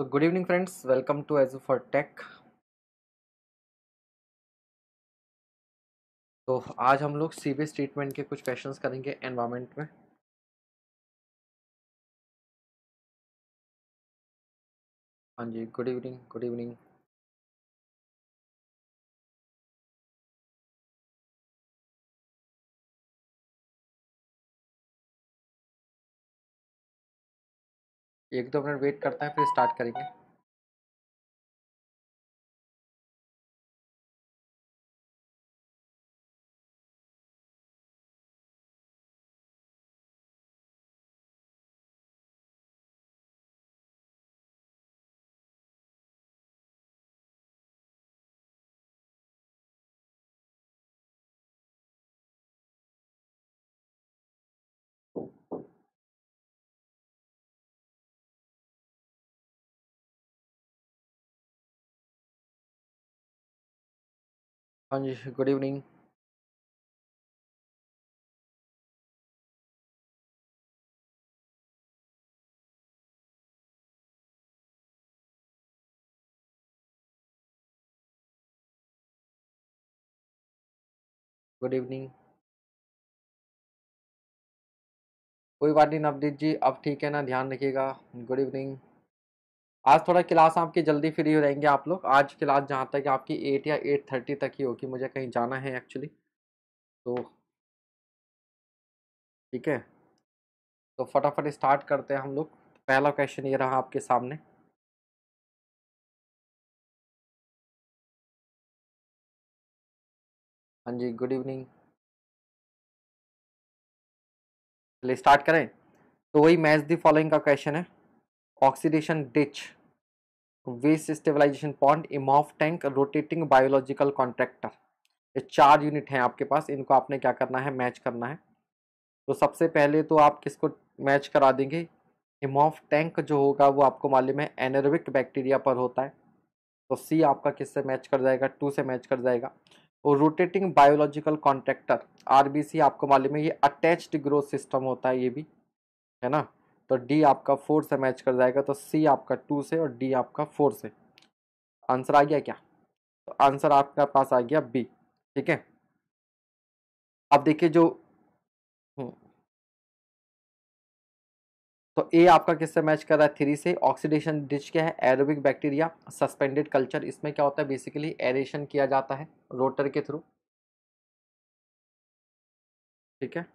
So good evening friends, welcome to edge for Tech. तो आज हम लोग सीवेज ट्रीटमेंट के कुछ क्वेश्चंस करेंगे एनवायरमेंट में हाँ जी गुड इवनिंग गुड इवनिंग एक दो मिनट वेट करते हैं फिर स्टार्ट करेंगे हाँ जी गुड इवनिंग गुड इवनिंग कोई बात नहीं नवदीप जी अब ठीक है ना ध्यान रखिएगा गुड इवनिंग आज थोड़ा क्लास आपकी जल्दी फ्री हो रहेंगे आप लोग आज क्लास जहाँ तक आपकी एट या एट थर्टी तक ही होगी मुझे कहीं जाना है एक्चुअली तो ठीक है तो फटाफट स्टार्ट करते हैं हम लोग पहला क्वेश्चन ये रहा आपके सामने हाँ जी गुड इवनिंग चलिए स्टार्ट करें तो वही मैच दी फॉलोइंग का क्वेश्चन है oxidation ditch, waste stabilization pond, Imhoff tank rotating biological contractor ये चार यूनिट हैं आपके पास इनको आपने क्या करना है मैच करना है तो सबसे पहले तो आप किसको मैच करा देंगे इमोफ टैंक जो होगा वो आपको मालूम है एनरविक बैक्टीरिया पर होता है तो सी आपका किससे मैच कर जाएगा टू से मैच कर जाएगा और रोटेटिंग बायोलॉजिकल कॉन्ट्रैक्टर आरबीसी आपको मालूम है ये अटैच्ड ग्रोथ सिस्टम होता है ये भी है ना तो डी आपका फोर से मैच कर जाएगा तो सी आपका टू से और डी आपका फोर से आंसर आ गया क्या तो आंसर आपका पास आ गया बी ठीक है अब देखिए जो हम्म। तो ए आपका किससे मैच कर रहा है थ्री से ऑक्सीडेशन डिच क्या है एरोबिक बैक्टीरिया सस्पेंडेड कल्चर इसमें क्या होता है बेसिकली एरेशन किया जाता है रोटर के थ्रू ठीक है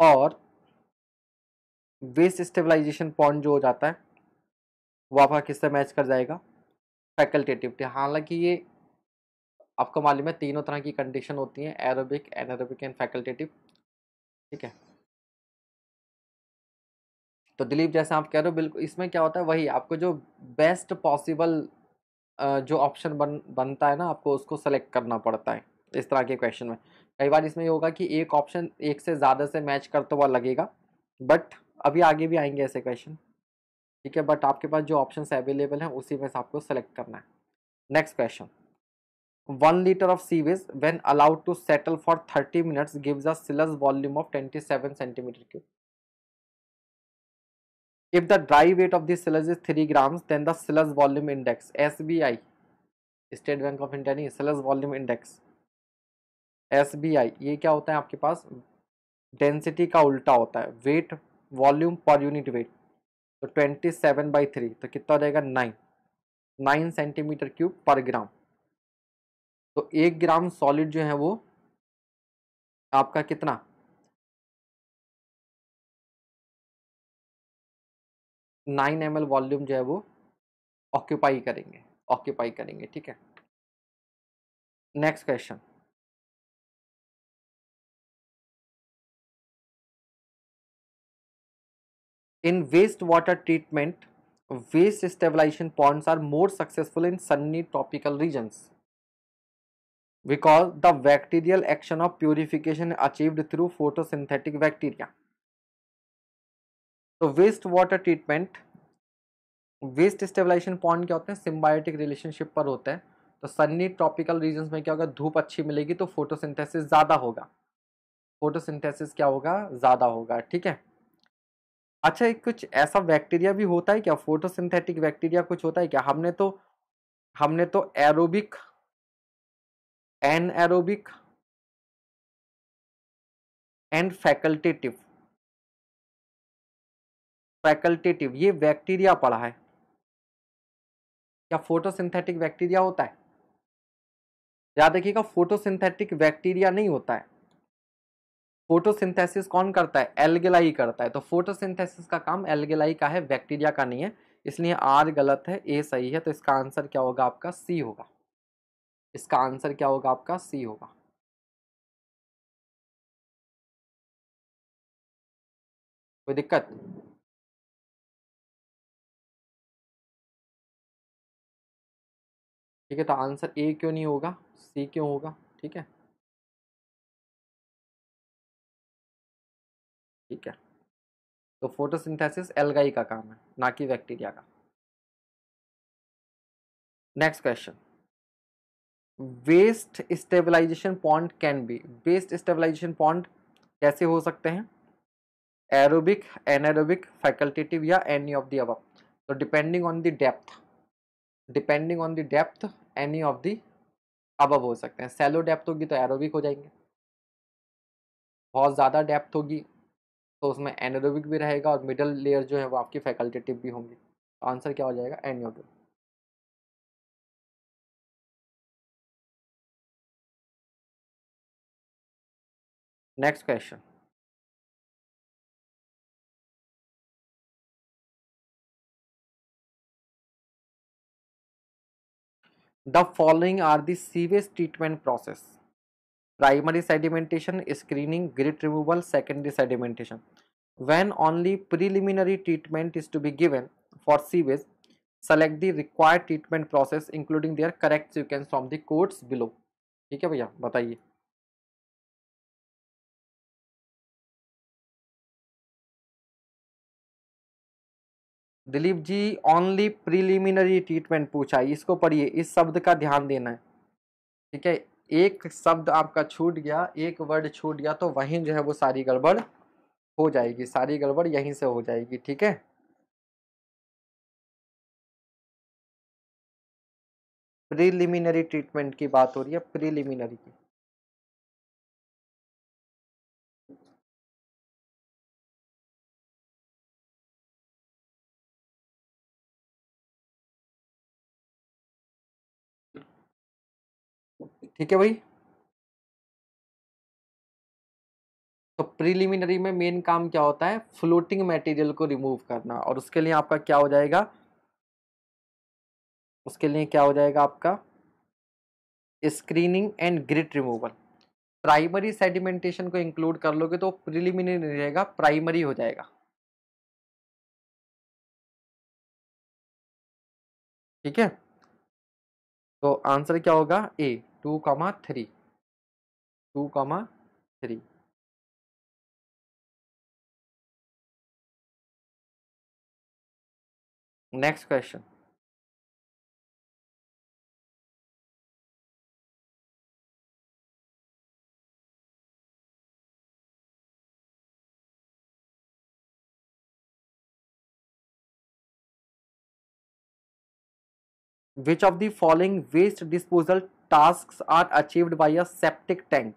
और बेस स्टेबलाइजेशन पॉइंट जो हो जाता है वो आपका किससे मैच कर जाएगा फैकल्टेटिविटी हालांकि ये आपको मालूम है तीनों तरह की कंडीशन होती हैं एरोबिक एनरोबिक एंड फैकल्टेटिव ठीक है तो दिलीप जैसे आप कह रहे हो बिल्कुल इसमें क्या होता है वही आपको जो बेस्ट पॉसिबल जो ऑप्शन बन बनता है ना आपको उसको सेलेक्ट करना पड़ता है इस तरह के क्वेश्चन में कई बार इसमें ये होगा कि एक ऑप्शन एक से ज़्यादा से मैच करता हुआ लगेगा बट अभी आगे भी आएंगे ऐसे क्वेश्चन ठीक है बट आपके पास जो ऑप्शन अवेलेबल हैं उसी में से आपको सेलेक्ट करना है next question one litre of sewage when allowed to settle for thirty minutes gives a sludge volume of twenty seven centimetre cube if the dry weight of this sludge is three is then the sludge volume index S B I State Bank of India नहीं sludge volume index S B I ये क्या होता है आपके पास density का उल्टा होता है वेट वॉल्यूम पर यूनिट वेट तो ट्वेंटी सेवन बाई थ्री तो कितना हो जाएगा नाइन नाइन सेंटीमीटर क्यूब पर ग्राम तो एक ग्राम सॉलिड जो है वो आपका कितना नाइन एम वॉल्यूम जो है वो ऑक्यूपाई करेंगे ऑक्यूपाई करेंगे ठीक है next question In wastewater treatment, waste stabilization ponds are more successful in sunny tropical regions because the bacterial action of purification achieved through photosynthetic bacteria. तो waste water treatment waste stabilization point क्या होते हैं symbiotic relationship पर होते हैं तो Sunny tropical region में क्या होगा धूप अच्छी मिलेगी तो फोटोसिंथेसिस ज़्यादा होगा फोटोसिंथेसिस क्या होगा ज़्यादा होगा ठीक है अच्छा एक कुछ ऐसा बैक्टीरिया भी होता है क्या फोटोसिंथेटिक बैक्टीरिया कुछ होता है क्या हमने तो हमने तो aerobic anaerobic and facultative facultative ये बैक्टीरिया पढ़ा है क्या फोटोसिंथेटिक बैक्टीरिया होता है याद रखिएगा फोटोसिंथेटिक बैक्टीरिया नहीं होता है फोटोसिंथेसिस कौन करता है एलगेलाई करता है तो फोटोसिंथेसिस का काम एलगेलाई का है बैक्टीरिया का नहीं है इसलिए आर गलत है ए सही है तो इसका आंसर क्या होगा आपका सी होगा इसका आंसर क्या होगा आपका सी होगा कोई दिक्कत ठीक है तो आंसर ए क्यों नहीं होगा सी क्यों होगा ठीक है ठीक है तो फोटोसिंथेसिस एल्गाई का काम है ना कि बैक्टीरिया का next question waste stabilization point can be waste stabilization point कैसे हो सकते हैं एरोबिक एनारोबिक फैकल्टेटिव या एनी ऑफ दी अब तो depending on the depth depending on the depth any of the above हो सकते हैं सेलो डेप्थ होगी तो एरोबिक हो जाएंगे बहुत ज़्यादा डेप्थ होगी तो उसमें एनोरोबिक भी रहेगा और मिडल लेयर जो है वो आपकी फैकल्टेटिव भी होंगी आंसर क्या हो जाएगा anaerobic next question the following are the sewage treatment process primary sedimentation screening grit removal secondary sedimentation when only preliminary treatment is to be given for sewage select the required treatment process including their correct sequence from the codes below ठीक है भैया बताइए Dilip ji only preliminary treatment पूछा है इसको पढ़िए इस शब्द का ध्यान देना है ठीक है एक शब्द आपका छूट गया एक वर्ड छूट गया तो वहीं जो है वो सारी गड़बड़ हो जाएगी सारी गड़बड़ यहीं से हो जाएगी ठीक है प्रीलिमिनरी ट्रीटमेंट की बात हो रही है प्रीलिमिनरी की ठीक है भाई तो प्रीलिमिनरी में मेन काम क्या होता है फ्लोटिंग मटेरियल को रिमूव करना और उसके लिए आपका क्या हो जाएगा उसके लिए क्या हो जाएगा आपका screening and grit removal primary sedimentation को इंक्लूड कर लोगे तो प्रिलिमिनरी नहीं रहेगा प्राइमरी हो जाएगा ठीक है तो आंसर क्या होगा A two comma three two comma three next question which of the following waste disposal task are achieved by a tank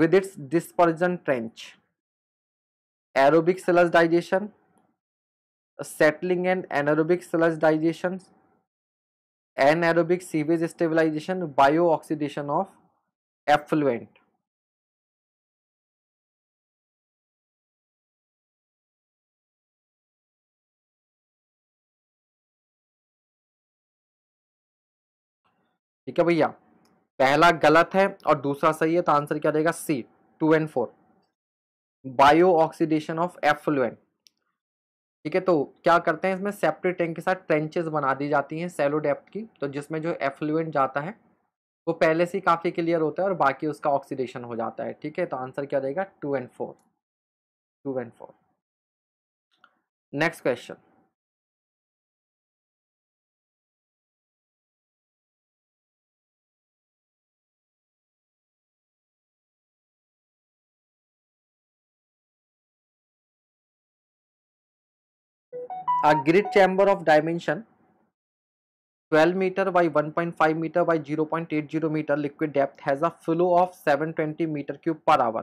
with its dispersion trench aerobic sludge digestion settling and anaerobic sludge digestion anaerobic sewage stabilization bio oxidation of effluent ठीक है भैया पहला गलत है और दूसरा सही है तो आंसर क्या रहेगा C two and four bio oxidation of effluent ठीक है तो क्या करते हैं इसमें सेप्टिक टैंक के साथ ट्रेंचेस बना दी जाती हैं सेलो डेप्थ की तो जिसमें जो एफ्लुएंट जाता है वो पहले से काफ़ी क्लियर होता है और बाकी उसका ऑक्सीडेशन हो जाता है ठीक है तो आंसर क्या रहेगा two and four two and four next question a grid chamber of dimension 12 meter by 1.5 meter by 0.80 meter liquid depth has a flow of 720 meter cube per hour.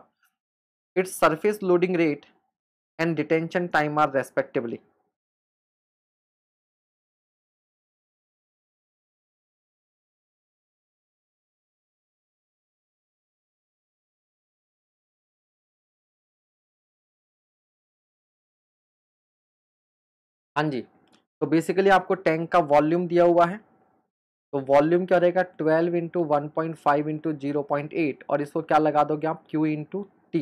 Its surface loading rate and detention time are respectively. हाँ जी तो basically आपको tank का volume दिया हुआ है तो volume क्या रहेगा twelve into one point five into zero point eight और इसको क्या लगा दोगे आप क्यू इंटू टी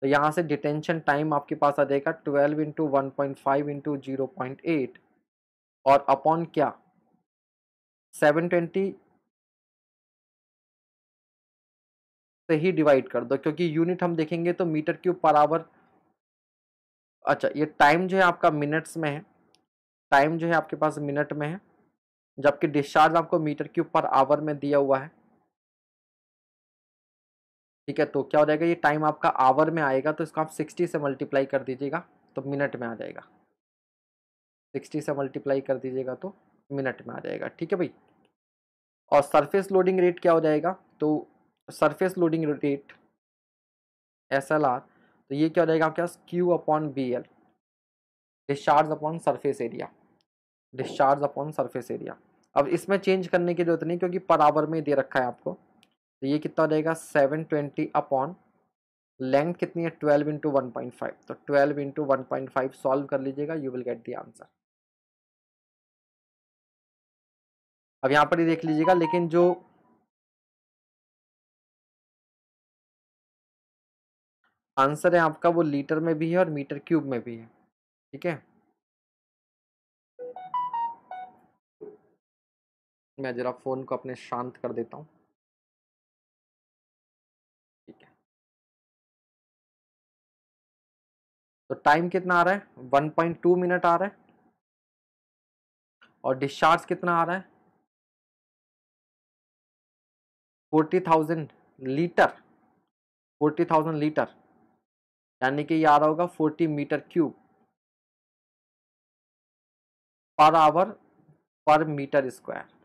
तो यहाँ से डिटेंशन टाइम आपके पास आ जाएगा twelve into one point five into zero point eight और अपॉन क्या सेवन ट्वेंटी से ही डिवाइड कर दो क्योंकि यूनिट हम देखेंगे तो मीटर क्यूब पर आवर अच्छा ये टाइम जो है आपका मिनट्स में है टाइम जो है आपके पास मिनट में है जबकि डिस्चार्ज आपको मीटर क्यूब पर आवर में दिया हुआ है ठीक है तो क्या हो जाएगा ये टाइम आपका आवर में आएगा तो इसको आप 60 से मल्टीप्लाई कर दीजिएगा तो मिनट में आ जाएगा 60 से मल्टीप्लाई कर दीजिएगा तो मिनट में आ जाएगा ठीक है भाई और सरफेस लोडिंग रेट क्या हो जाएगा तो surface loading rate S L R तो ये क्या हो जाएगा आपके पास Q upon B L discharge upon surface area discharge upon surface area अब इसमें चेंज करने की जरूरत नहीं क्योंकि पर आवर में दे रखा है आपको तो ये कितना हो जाएगा सेवन ट्वेंटी अपॉन लेंथ कितनी है twelve into one point five तो twelve into one point five solve कर लीजिएगा you will get the answer अब यहाँ पर ही देख लीजिएगा लेकिन जो आंसर है आपका वो लीटर में भी है और मीटर क्यूब में भी है ठीक है मैं ज़रा फ़ोन को अपने शांत कर देता हूँ ठीक है तो टाइम कितना आ रहा है 1.2 मिनट आ रहा है और डिस्चार्ज कितना आ रहा है 40,000 लीटर 40,000 लीटर यानी कि यह आ रहा होगा 40 metre cube per hour per metre square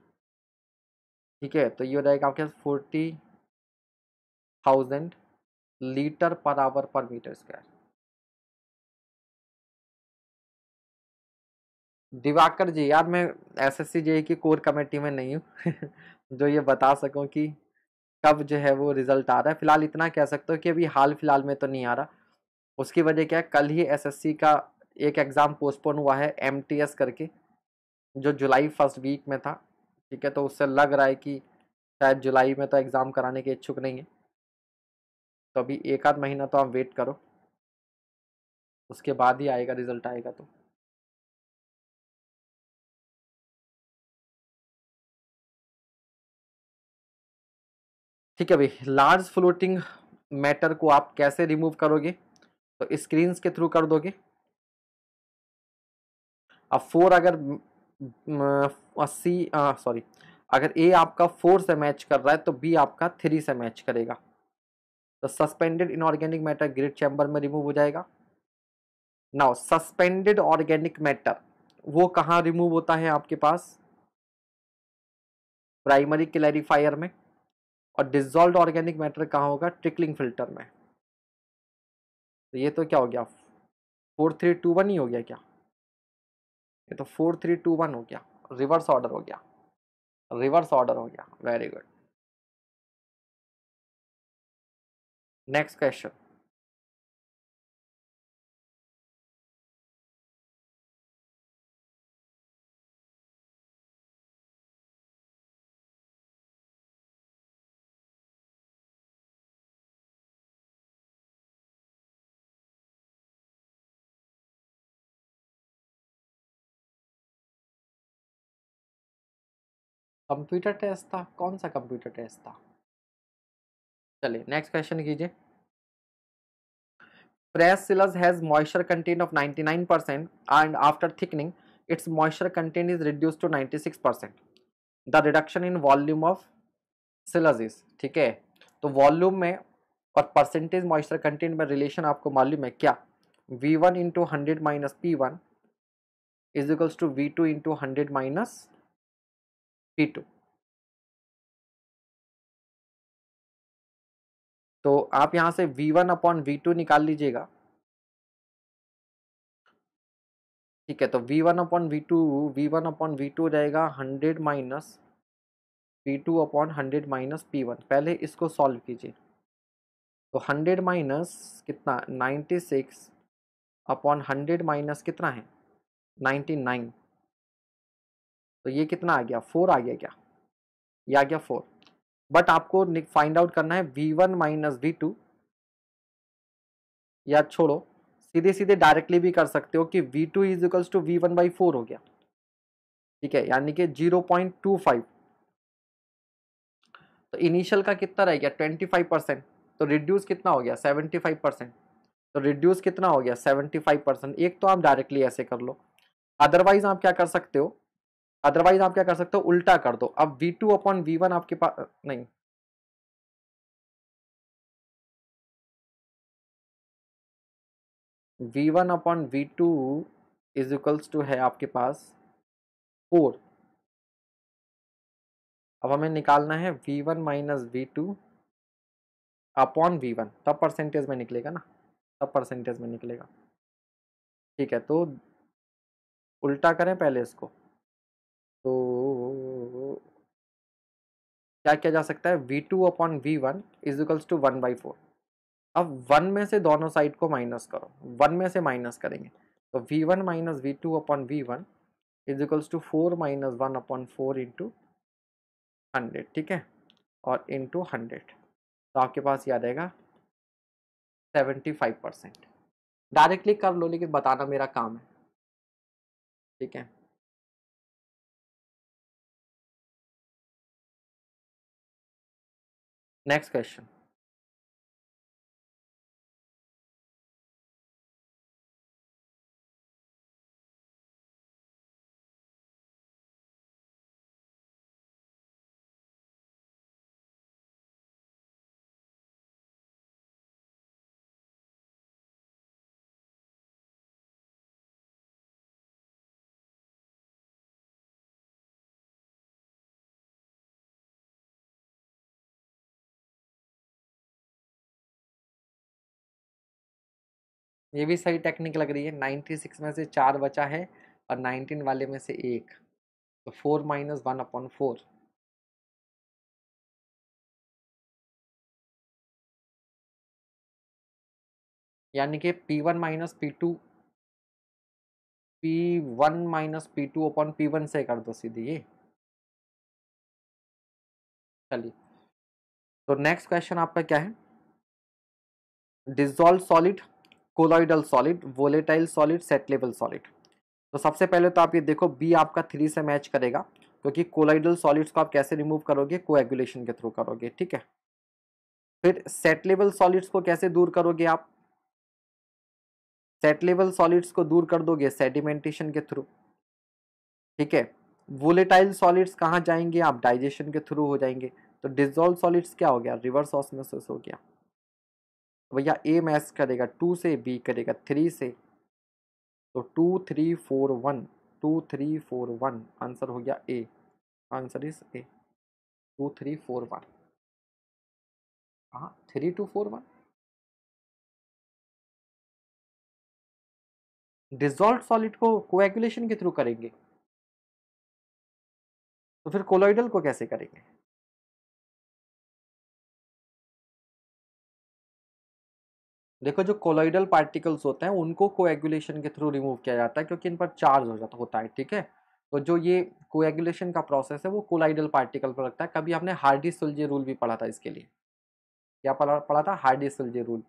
ठीक है तो ये हो जाएगा आपके पास forty thousand litre per hour per metre square Diwakar ji यार मैं एस एस e की कोर कमेटी में नहीं हूँ जो ये बता सकूँ कि कब जो है वो रिजल्ट आ रहा है फिलहाल इतना कह सकते हो कि अभी हाल फिलहाल में तो नहीं आ रहा उसकी वजह क्या है कल ही एसएससी का एक एग्ज़ाम पोस्टपोन हुआ है एमटीएस करके जो जुलाई फर्स्ट वीक में था ठीक है तो उससे लग रहा है कि शायद जुलाई में तो एग्ज़ाम कराने के इच्छुक नहीं है तो अभी एक आध महीना तो आप वेट करो उसके बाद ही आएगा रिजल्ट आएगा तो ठीक है भाई लार्ज फ्लोटिंग मैटर को आप कैसे रिमूव करोगे तो स्क्रीन्स के थ्रू कर दोगे अब फोर अगर अस्सी सॉरी अगर ए आपका फोर से मैच कर रहा है तो बी आपका थ्री से मैच करेगा तो suspended inorganic matter grit chamber में रिमूव हो जाएगा नाउ सस्पेंडेड ऑर्गेनिक मैटर वो कहाँ रिमूव होता है आपके पास प्राइमरी क्लैरिफायर में और डिजॉल्व ऑर्गेनिक मैटर कहाँ होगा ट्रिकलिंग फिल्टर में तो ये तो क्या हो गया फोर थ्री टू वन ही हो गया क्या ये तो फोर थ्री टू वन हो गया रिवर्स ऑर्डर हो गया रिवर्स ऑर्डर हो गया very good next question computer test था कौन सा कंप्यूटर टेस्ट था चलिए नेक्स्ट क्वेश्चन कीजिए press sludge has moisture content of 99 percent and after thickening its moisture content is reduce to 96 percent the reduction in volume of sludge is ठीक है तो volume में और परसेंटेज मॉइस्चर कंटेंट में relation आपको मालूम है क्या v1 one into hundred minus P one is equals to V two into hundred minus P2 तो आप यहां से V1 वन अपॉन वी निकाल लीजिएगा ठीक है तो V1 one upon V two V one upon V two रहेगा hundred minus P two upon hundred minus P one पहले इसको सॉल्व कीजिए तो हंड्रेड माइनस कितना ninety six upon hundred minus कितना है नाइन्टी नाइन तो ये कितना आ गया फोर आ गया क्या ये आ गया फोर बट आपको फाइंड आउट करना है V one minus V two या छोड़ो सीधे सीधे डायरेक्टली भी कर सकते हो कि V two is equals to V one by four हो गया ठीक है यानी कि जीरो पॉइंट टू फाइव तो इनिशियल का कितना रह गया ट्वेंटी फाइव परसेंट तो रिड्यूस कितना हो गया सेवेंटी फाइव परसेंट तो रिड्यूस कितना हो गया सेवेंटी फाइव परसेंट एक तो आप डायरेक्टली ऐसे कर लो अदरवाइज आप क्या कर सकते हो अदरवाइज आप क्या कर सकते हो उल्टा कर दो अब V two upon V one आपके पास नहीं V one upon V two is equals to है आपके पास फोर अब हमें निकालना है V one minus V two upon V one तब परसेंटेज में निकलेगा ना तब परसेंटेज में निकलेगा ठीक है तो उल्टा करें पहले इसको तो क्या किया जा सकता है V two upon V one is equals to one by four अब वन में से दोनों साइड को माइनस करो वन में से माइनस करेंगे तो V one minus V two upon V one is equals to four minus one upon four into hundred ठीक है और इंटू हंड्रेड तो आपके पास याद आएगा सेवेंटी फाइव परसेंट डायरेक्टली कर लो लेकिन बताना मेरा काम है ठीक है Next question. ये भी सही टेक्निक लग रही है नाइन्टी सिक्स में से चार बचा है और नाइनटीन वाले में से एक तो four minus one upon four यानी कि P one minus P two P one minus P two upon P one से कर दो सीधी ये चलिए तो नेक्स्ट क्वेश्चन आपका क्या है dissolve solid colloidal solid volatile solid settleable solid तो सबसे पहले तो आप ये देखो बी आपका थ्री से मैच करेगा क्योंकि कोलाइडल सॉलिड्स को आप कैसे रिमूव करोगे कोएगुलेशन के थ्रू करोगे ठीक है फिर सेटलेबल सॉलिड्स को कैसे दूर करोगे आप सेटलेबल सॉलिड्स को दूर कर दोगे सेडिमेंटेशन के थ्रू ठीक है वोलेटाइल सॉलिड्स कहाँ जाएंगे आप डाइजेशन के थ्रू हो जाएंगे तो डिजोल्व सॉलिड्स क्या हो गया रिवर्स ऑसमोसिस हो गया तो भैया ए मैच करेगा टू से बी करेगा थ्री से तो two three four one two three four one answer हो गया A answer is A two three four one हाँ three two four one dissolve solid को कोएगुलेशन के थ्रू करेंगे तो फिर कोलोइडल को कैसे करेंगे देखो जो कोलाइडल पार्टिकल्स होते हैं उनको कोएगुलेशन के थ्रू रिमूव किया जाता है क्योंकि इन पर चार्ज हो जाता होता है ठीक है तो जो ये कोएगुलेशन का प्रोसेस है वो कोलाइडल पार्टिकल पर लगता है कभी हमने हार्डी सुलझे रूल भी पढ़ा था इसके लिए क्या पढ़ा था हार्डी सुलझे रूल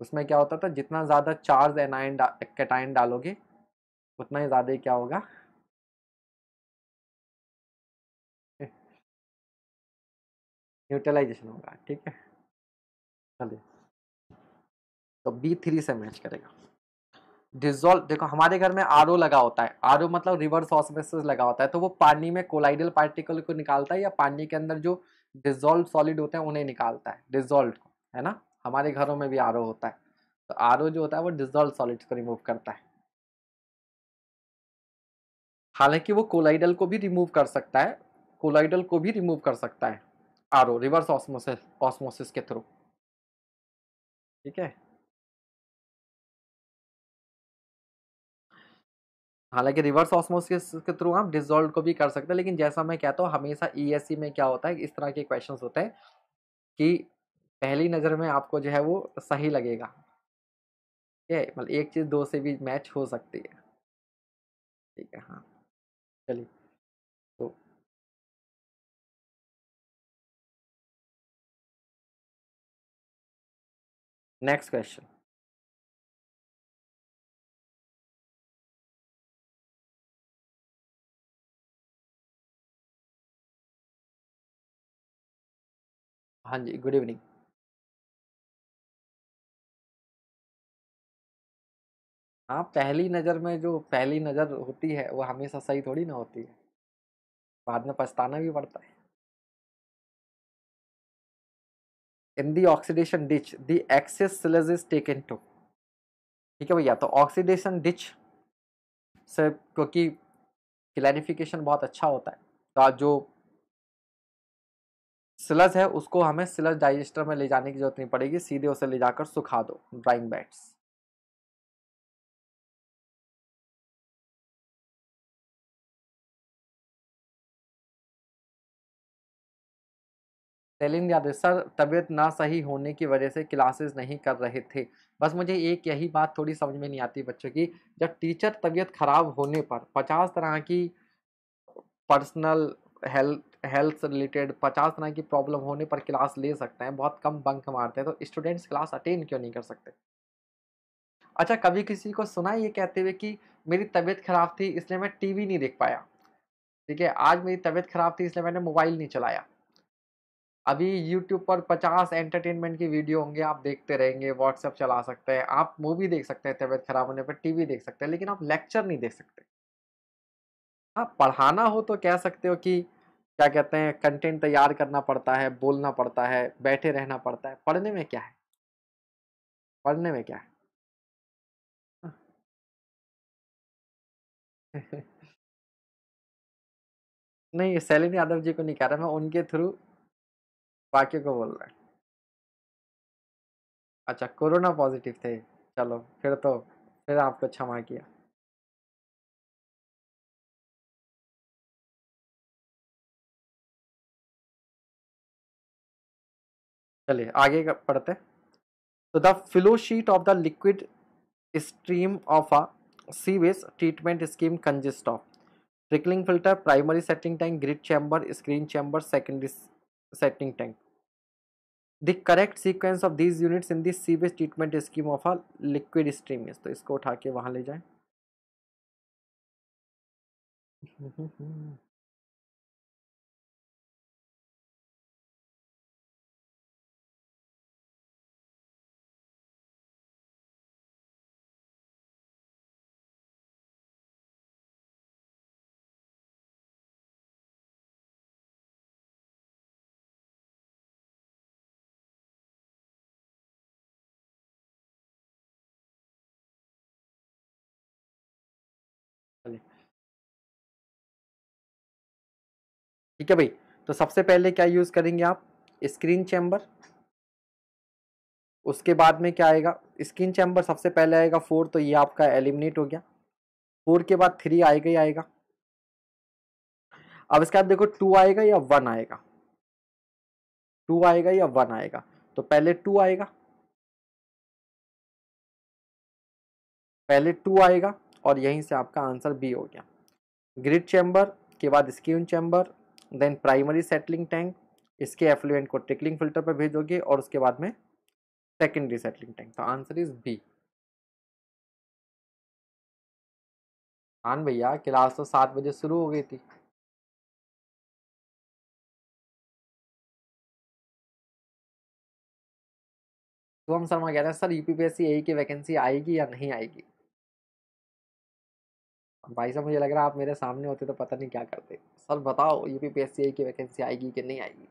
उसमें क्या होता था जितना ज़्यादा चार्ज एनाइन कैटाइन डालोगे उतना ही ज़्यादा ही क्या होगा न्यूट्रलाइजेशन होगा ठीक है चलिए तो बी थ्री से मैच करेगा डिजोल्व देखो हमारे घर में आर लगा होता है आर मतलब रिवर्स ऑस्मेसिस लगा होता है तो वो पानी में कोलाइडल पार्टिकल को निकालता है या पानी के अंदर जो डिजोल्व सॉलिड होते हैं उन्हें निकालता है डिजोल्व को है ना हमारे घरों में भी आर होता है तो आर जो होता है वो डिजोल्व सॉलिड्स को रिमूव करता है हालांकि वो कोलाइडल को भी रिमूव कर सकता है कोलाइडल को भी रिमूव कर सकता है आर रिवर्स ऑसमोसिस ऑसमोसिस के थ्रू ठीक है हालांकि रिवर्स ऑस्मोसिस के थ्रू आप डिजोल्व को भी कर सकते हैं लेकिन जैसा मैं कहता हूँ हमेशा ई e में क्या होता है इस तरह के क्वेश्चन होते हैं कि पहली नज़र में आपको जो है वो सही लगेगा ठीक है मतलब एक चीज़ दो से भी मैच हो सकती है ठीक है हाँ चलिए नेक्स्ट तो क्वेश्चन हाँ जी, गुड इवनिंग। हाँ, पहली नज़र में जो पहली नज़र होती है, वो हमेशा सही थोड़ी ना होती है। बाद में पछताना भी पड़ता है। In the oxidation ditch the excess is is taken to ठीक है भैया, तो ऑक्सीडेशन डिच से क्योंकि क्लैरिफिकेशन बहुत अच्छा होता है। तो आप जो सिलज है उसको हमें सिलस डाइजेस्टर में ले जाने की जरूरत नहीं पड़ेगी सीधे उसे ले जाकर सुखा दो ड्राइंग बैट्स सेलिन यादव सर तबीयत ना सही होने की वजह से क्लासेस नहीं कर रहे थे बस मुझे एक यही बात थोड़ी समझ में नहीं आती बच्चों की जब टीचर तबीयत खराब होने पर पचास तरह की पर्सनल हेल्थ हेल्थ से रिलेटेड पचास तरह की प्रॉब्लम होने पर क्लास ले सकते हैं बहुत कम बंक मारते हैं तो स्टूडेंट्स क्लास अटेंड क्यों नहीं कर सकते अच्छा कभी किसी को सुना ये कहते हुए कि मेरी तबीयत खराब थी इसलिए मैं टीवी नहीं देख पाया ठीक है आज मेरी तबीयत खराब थी इसलिए मैंने मोबाइल नहीं चलाया अभी यूट्यूब पर 50 एंटरटेनमेंट की वीडियो होंगे आप देखते रहेंगे व्हाट्सएप चला सकते हैं आप मूवी देख सकते हैं तबीयत खराब होने पर टीवी देख सकते हैं लेकिन आप लेक्चर नहीं देख सकते आप पढ़ाना हो तो कह सकते हो कि क्या कहते हैं कंटेंट तैयार करना पड़ता है बोलना पड़ता है बैठे रहना पड़ता है पढ़ने में क्या है पढ़ने में क्या है नहीं सैलिन यादव जी को नहीं कह रहा मैं उनके थ्रू बाकी को बोल रहा अच्छा कोरोना पॉजिटिव थे चलो फिर तो फिर आपको क्षमा किया चलिए आगे पढ़ते तो the flow sheet of the liquid stream of a sewage treatment scheme consist of trickling filter primary settling tank grit chamber screen chamber secondary settling tank the correct sequence of these units in this sewage treatment scheme of a liquid stream is तो इसको उठा के वहाँ ले जाए हम्म, हम्म, हम्म। ठीक है भाई तो सबसे पहले क्या यूज़ करेंगे आप स्क्रीन चैम्बर उसके बाद में क्या आएगा स्क्रीन चैम्बर सबसे पहले आएगा फोर तो ये आपका एलिमिनेट हो गया फोर के बाद थ्री आएगा ही आएगा अब इसके बाद देखो टू आएगा या वन आएगा टू आएगा या वन आएगा तो पहले टू आएगा पहले टू आएगा और यहीं से आपका आंसर बी हो गया ग्रिड चैम्बर के बाद screen chamber then primary settling tank इसके एफ्लुएंट को ट्रिकलिंग फिल्टर पर भेजोगे और उसके बाद में सेकेंडरी सेटलिंग टैंक तो आंसर इज बी खान भैया क्लास तो सात बजे शुरू हो गई थी शुभम शर्मा कह रहे हैं सर यूपीपीएससी ए की वैकेंसी आएगी या नहीं आएगी भाई साहब मुझे लग रहा है आप मेरे सामने होते तो पता नहीं क्या करते सर बताओ यू पी पी एस की वैकेंसी आएगी कि नहीं आएगी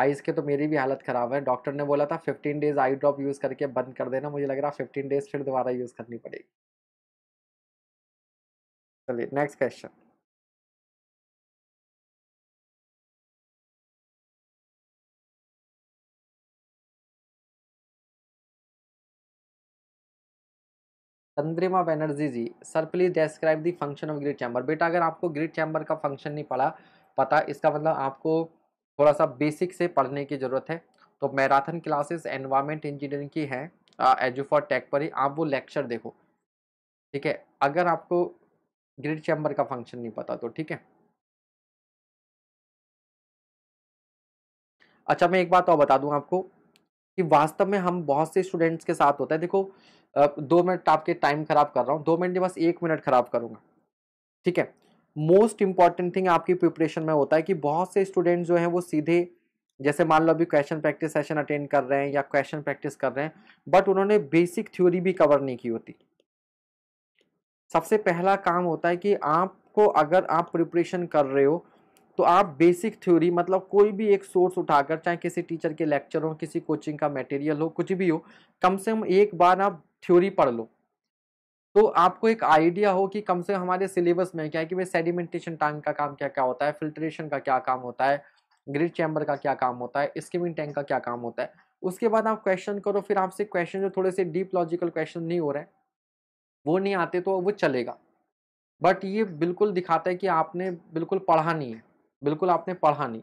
आइज़ के तो मेरी भी हालत ख़राब है डॉक्टर ने बोला था fifteen days eye drop use करके बंद कर देना मुझे लग रहा है फिफ्टीन डेज़ फिर दोबारा यूज़ करनी पड़ेगी चलिए next question Chandrima Banerjee ji sir please describe the function of grid chamber बेटा अगर आपको ग्रिड चैम्बर का फंक्शन नहीं पढ़ा पता इसका मतलब आपको थोड़ा सा बेसिक से पढ़ने की ज़रूरत है तो मैराथन क्लासेस एनवायरमेंट इंजीनियरिंग की हैं एजुफॉर टेक पर ही आप वो लेक्चर देखो ठीक है अगर आपको ग्रिड चैम्बर का फंक्शन नहीं पता तो ठीक है अच्छा मैं एक बात और बता दूं आपको कि वास्तव में हम बहुत से स्टूडेंट्स के साथ होता है देखो दो मिनट आपके टाइम खराब कर रहा हूँ दो मिनट नहीं बस एक मिनट खराब करूंगा ठीक है मोस्ट इंपॉर्टेंट थिंग आपकी प्रिपरेशन में होता है कि बहुत से स्टूडेंट जो हैं वो सीधे जैसे मान लो अभी क्वेश्चन प्रैक्टिस सेशन अटेंड कर रहे हैं या क्वेश्चन प्रैक्टिस कर रहे हैं बट उन्होंने बेसिक थ्योरी भी कवर नहीं की होती सबसे पहला काम होता है कि आपको अगर आप प्रिपरेशन कर रहे हो तो आप बेसिक थ्योरी मतलब कोई भी एक सोर्स उठाकर चाहे किसी टीचर के लेक्चर हो किसी कोचिंग का मटेरियल हो कुछ भी हो कम से कम एक बार आप थ्योरी पढ़ लो तो आपको एक आइडिया हो कि कम से हमारे सिलेबस में क्या है कि भाई सेडिमेंटेशन टैंक का काम क्या क्या होता है फिल्ट्रेशन का क्या काम होता है ग्रिड चैम्बर का क्या काम होता है स्किमिंग टैंक का क्या काम होता है उसके बाद आप क्वेश्चन करो फिर आपसे क्वेश्चन जो थोड़े से डीप लॉजिकल क्वेश्चन नहीं हो रहे वो नहीं आते तो वो चलेगा बट ये बिल्कुल दिखाता है कि आपने बिल्कुल पढ़ा नहीं है बिल्कुल आपने पढ़ा नहीं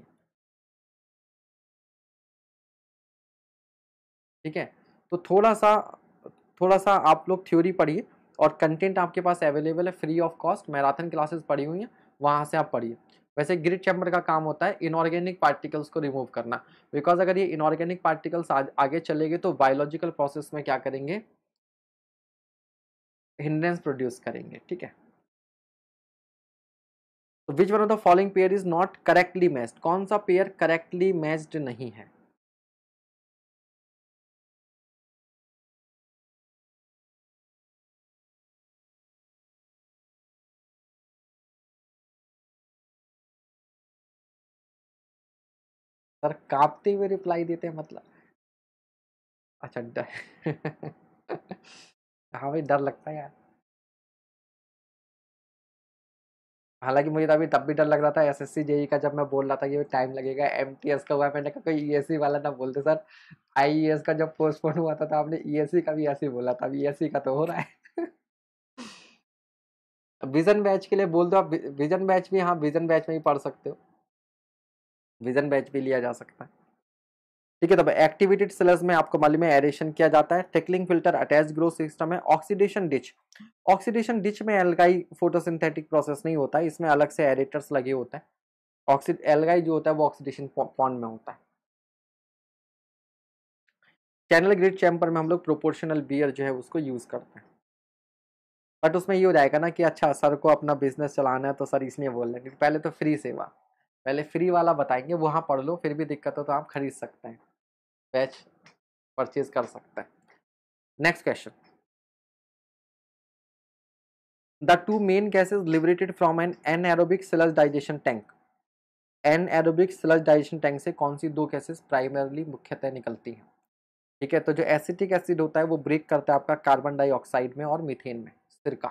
ठीक है तो थोड़ा सा थोड़ा सा आप लोग थ्योरी पढ़िए और कंटेंट आपके पास अवेलेबल है free of cost marathon classes पढ़ी हुई हैं वहाँ से आप पढ़िए वैसे ग्रिड चैम्बर का काम होता है इनऑर्गेनिक पार्टिकल्स को रिमूव करना बिकॉज अगर ये इनऑर्गेनिक पार्टिकल्स आगे चले गए तो बायोलॉजिकल प्रोसेस में क्या करेंगे हिंड्रेंस प्रोड्यूस करेंगे ठीक है तो which one of the following pair is not correctly matched कौन सा पेयर करेक्टली मैच्ड नहीं है सर कांपते हुए रिप्लाई देते हैं मतलब अच्छा डर हाँ भाई डर लगता है यार हालांकि मुझे तो अभी तब भी डर लग रहा था एस एस सी का जब मैं बोल रहा था कि टाइम लगेगा एम टी एस का हुआ मैंने कहा कोई ई एस सी वाला ना बोलते सर आई ई एस का जब पोस्टपोन हुआ था तो आपने ई एस सी का भी ऐसे ही बोला था अभी ई एस सी का तो हो रहा है विजन बैच के लिए बोल दो आप विजन बैच भी हाँ विजन बैच में ही पढ़ सकते हो विजन बैच भी लिया जा सकता है ठीक है तब एक्टिवेटेड सेल्स में आपको मालूम है एरेशन किया जाता है trickling filter attach grow system है ऑक्सीडेशन डिच ऑक्सीडेशन डिच में एलगाई फोटोसिंथेटिक प्रोसेस नहीं होता है इसमें अलग से एरेटर्स लगे होते हैं ऑक्सीड एलगाई जो होता है वो ऑक्सीडेशन पॉन्ड में होता है चैनल ग्रिड चैम्बर में हम लोग प्रोपोर्शनल बियर जो है उसको यूज़ करते हैं बट उसमें ये हो जाएगा ना कि अच्छा सर को अपना बिजनेस चलाना है तो सर इसलिए बोल रहे हैं पहले तो फ्री सेवा पहले फ्री वाला बताएंगे वहाँ पढ़ लो फिर भी दिक्कत हो तो आप खरीद सकते हैं बैच परचेज कर सकता है next question the two main gases liberated from an anaerobic sludge digestion tank anaerobic sludge digestion tank से कौन सी दो गैसेज प्राइमरली मुख्यतः निकलती हैं ठीक है तो जो एसिटिक एसिड होता है वो ब्रेक करता है आपका कार्बन डाइऑक्साइड में और मिथेन में सिरका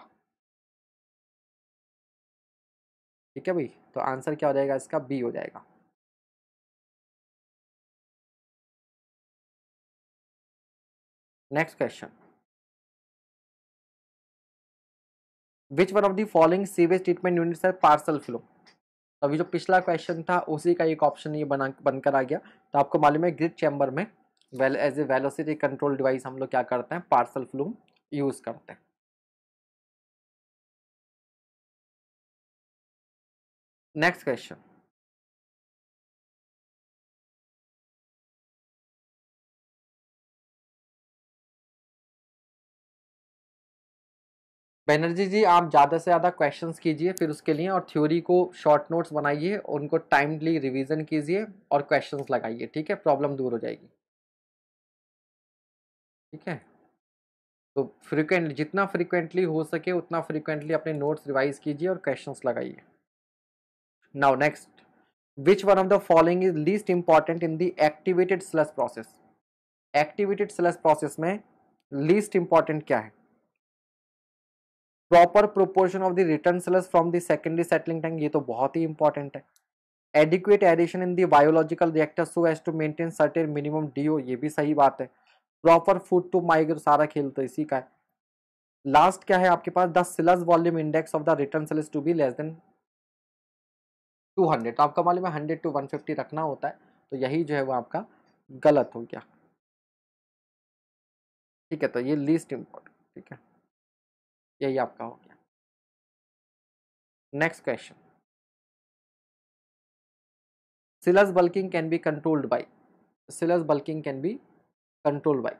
ठीक है भाई तो आंसर क्या हो जाएगा इसका बी हो जाएगा Next question. Which one of the following sewage treatment units है parcel flow? तो अभी जो पिछला क्वेश्चन था उसी का एक ऑप्शन ये बना बनकर आ गया तो आपको मालूम है ग्रिड चैम्बर में well as a velocity control device हम लोग क्या करते हैं पार्सल फ्लूम यूज़ करते हैं नेक्स्ट क्वेश्चन बैनर्जी जी आप ज़्यादा से ज़्यादा क्वेश्चंस कीजिए फिर उसके लिए और थ्योरी को शॉर्ट नोट्स बनाइए उनको टाइमली रिवीजन कीजिए और क्वेश्चंस लगाइए ठीक है प्रॉब्लम दूर हो जाएगी ठीक है तो फ्रिक्वेंटली जितना फ्रिक्वेंटली हो सके उतना फ्रिक्वेंटली अपने नोट्स रिवाइज कीजिए और क्वेश्चन लगाइए now next which one of the following is least important in the activated sludge process activated sludge process में लीस्ट इंपॉर्टेंट क्या है proper proportion of the return cells from the secondary settling tank ये तो बहुत ही important है adequate addition in the biological reactor so as to maintain certain minimum DO ये भी सही बात है प्रॉपर फूड टू माइग्रो सारा खेल तो इसी का है लास्ट क्या है आपके पास the sludge volume index of the return cells to be less than 200 तो आपका मालूम है 100 टू 150 रखना होता है तो यही जो है वो आपका गलत हो गया ठीक है तो ये लीस्ट इम्पोर्टेंट ठीक है यही आपका हो गया next question sludge bulking can be controlled by sludge bulking can be controlled by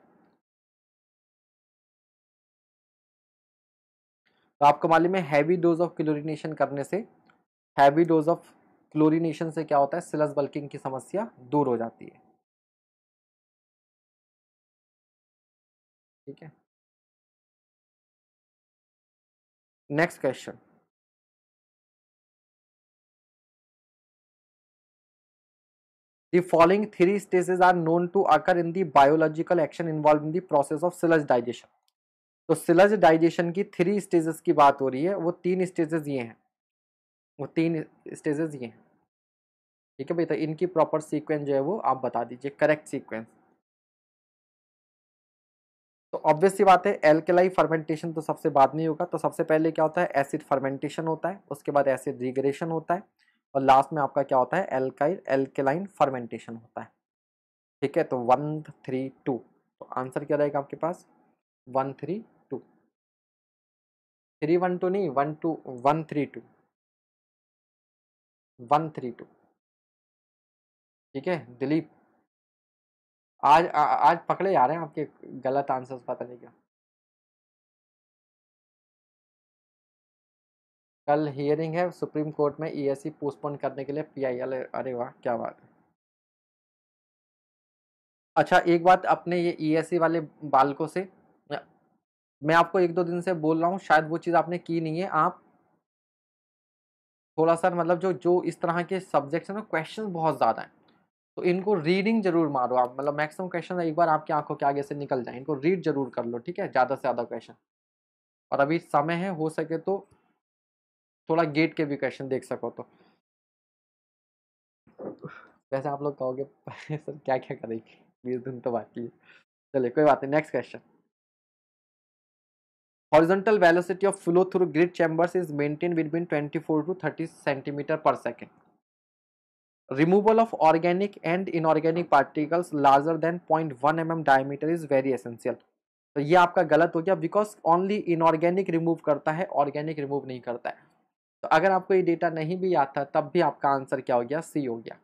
तो आपको मालूम है हैवी डोज ऑफ क्लोरिनेशन करने से हैवी डोज ऑफ क्लोरिनेशन से क्या होता है सिलस बल्किंग की समस्या दूर हो जाती है ठीक है next question the following three stages are known to occur in the biological action involved in the process of sludge digestion तो सिलज डाइजेशन की थ्री स्टेजेस की बात हो रही है वो तीन स्टेजेस ये हैं वो तीन स्टेजेस ये हैं ठीक है भाई तो इनकी प्रॉपर सीक्वेंस जो है वो आप बता दीजिए करेक्ट सीक्वेंस तो ऑब्वियस सी बात है एल्केलाई फर्मेंटेशन तो सबसे बाद में होगा तो सबसे पहले क्या होता है एसिड फर्मेंटेशन होता है उसके बाद एसिड रिग्रेशन होता है और लास्ट में आपका क्या होता है एल्काइल एल्केलाइन फर्मेंटेशन होता है ठीक है तो वन थ्री टू तो आंसर क्या रहेगा आपके पास one three two three one two नहीं one two one three two one three two ठीक है दिलीप आज आ, आज पकड़े जा रहे हैं आपके गलत आंसर्स पता नहीं क्या कल हियरिंग है सुप्रीम कोर्ट में ईएससी e पोस्टपोन e करने के लिए पीआईएल अरे वाह क्या बात है अच्छा एक बात अपने ये ईएससी e वाले बालकों से मैं आपको एक दो दिन से बोल रहा हूँ शायद वो चीज़ आपने की नहीं है आप थोड़ा सा मतलब जो जो इस तरह के सब्जेक्ट्स हैं ना क्वेश्चन बहुत ज़्यादा हैं तो इनको रीडिंग जरूर मारो आप मतलब मैक्सिमम क्वेश्चन एक बार आपकी आंखों के आगे से निकल जाए इनको रीड जरूर कर लो ठीक है ज़्यादा से ज़्यादा क्वेश्चन और अभी समय है हो सके तो थोड़ा गेट के भी क्वेश्चन देख सको तो वैसे आप लोग कहोगे सर क्या क्या करेंगे बीस दिन तो बाकी है चलिए कोई बात नहीं next question horizontal velocity of flow through grit chambers is maintain between 24 to 30 centimetre per second removal of organic and inorganic particles larger than 0.1 mm diameter is very essential तो ये आपका गलत हो गया बिकॉज ओनली इनऑर्गेनिक रिमूव करता है organic remove नहीं करता है तो अगर आपको ये डेटा नहीं भी याद था तब भी आपका आंसर क्या हो गया सी हो गया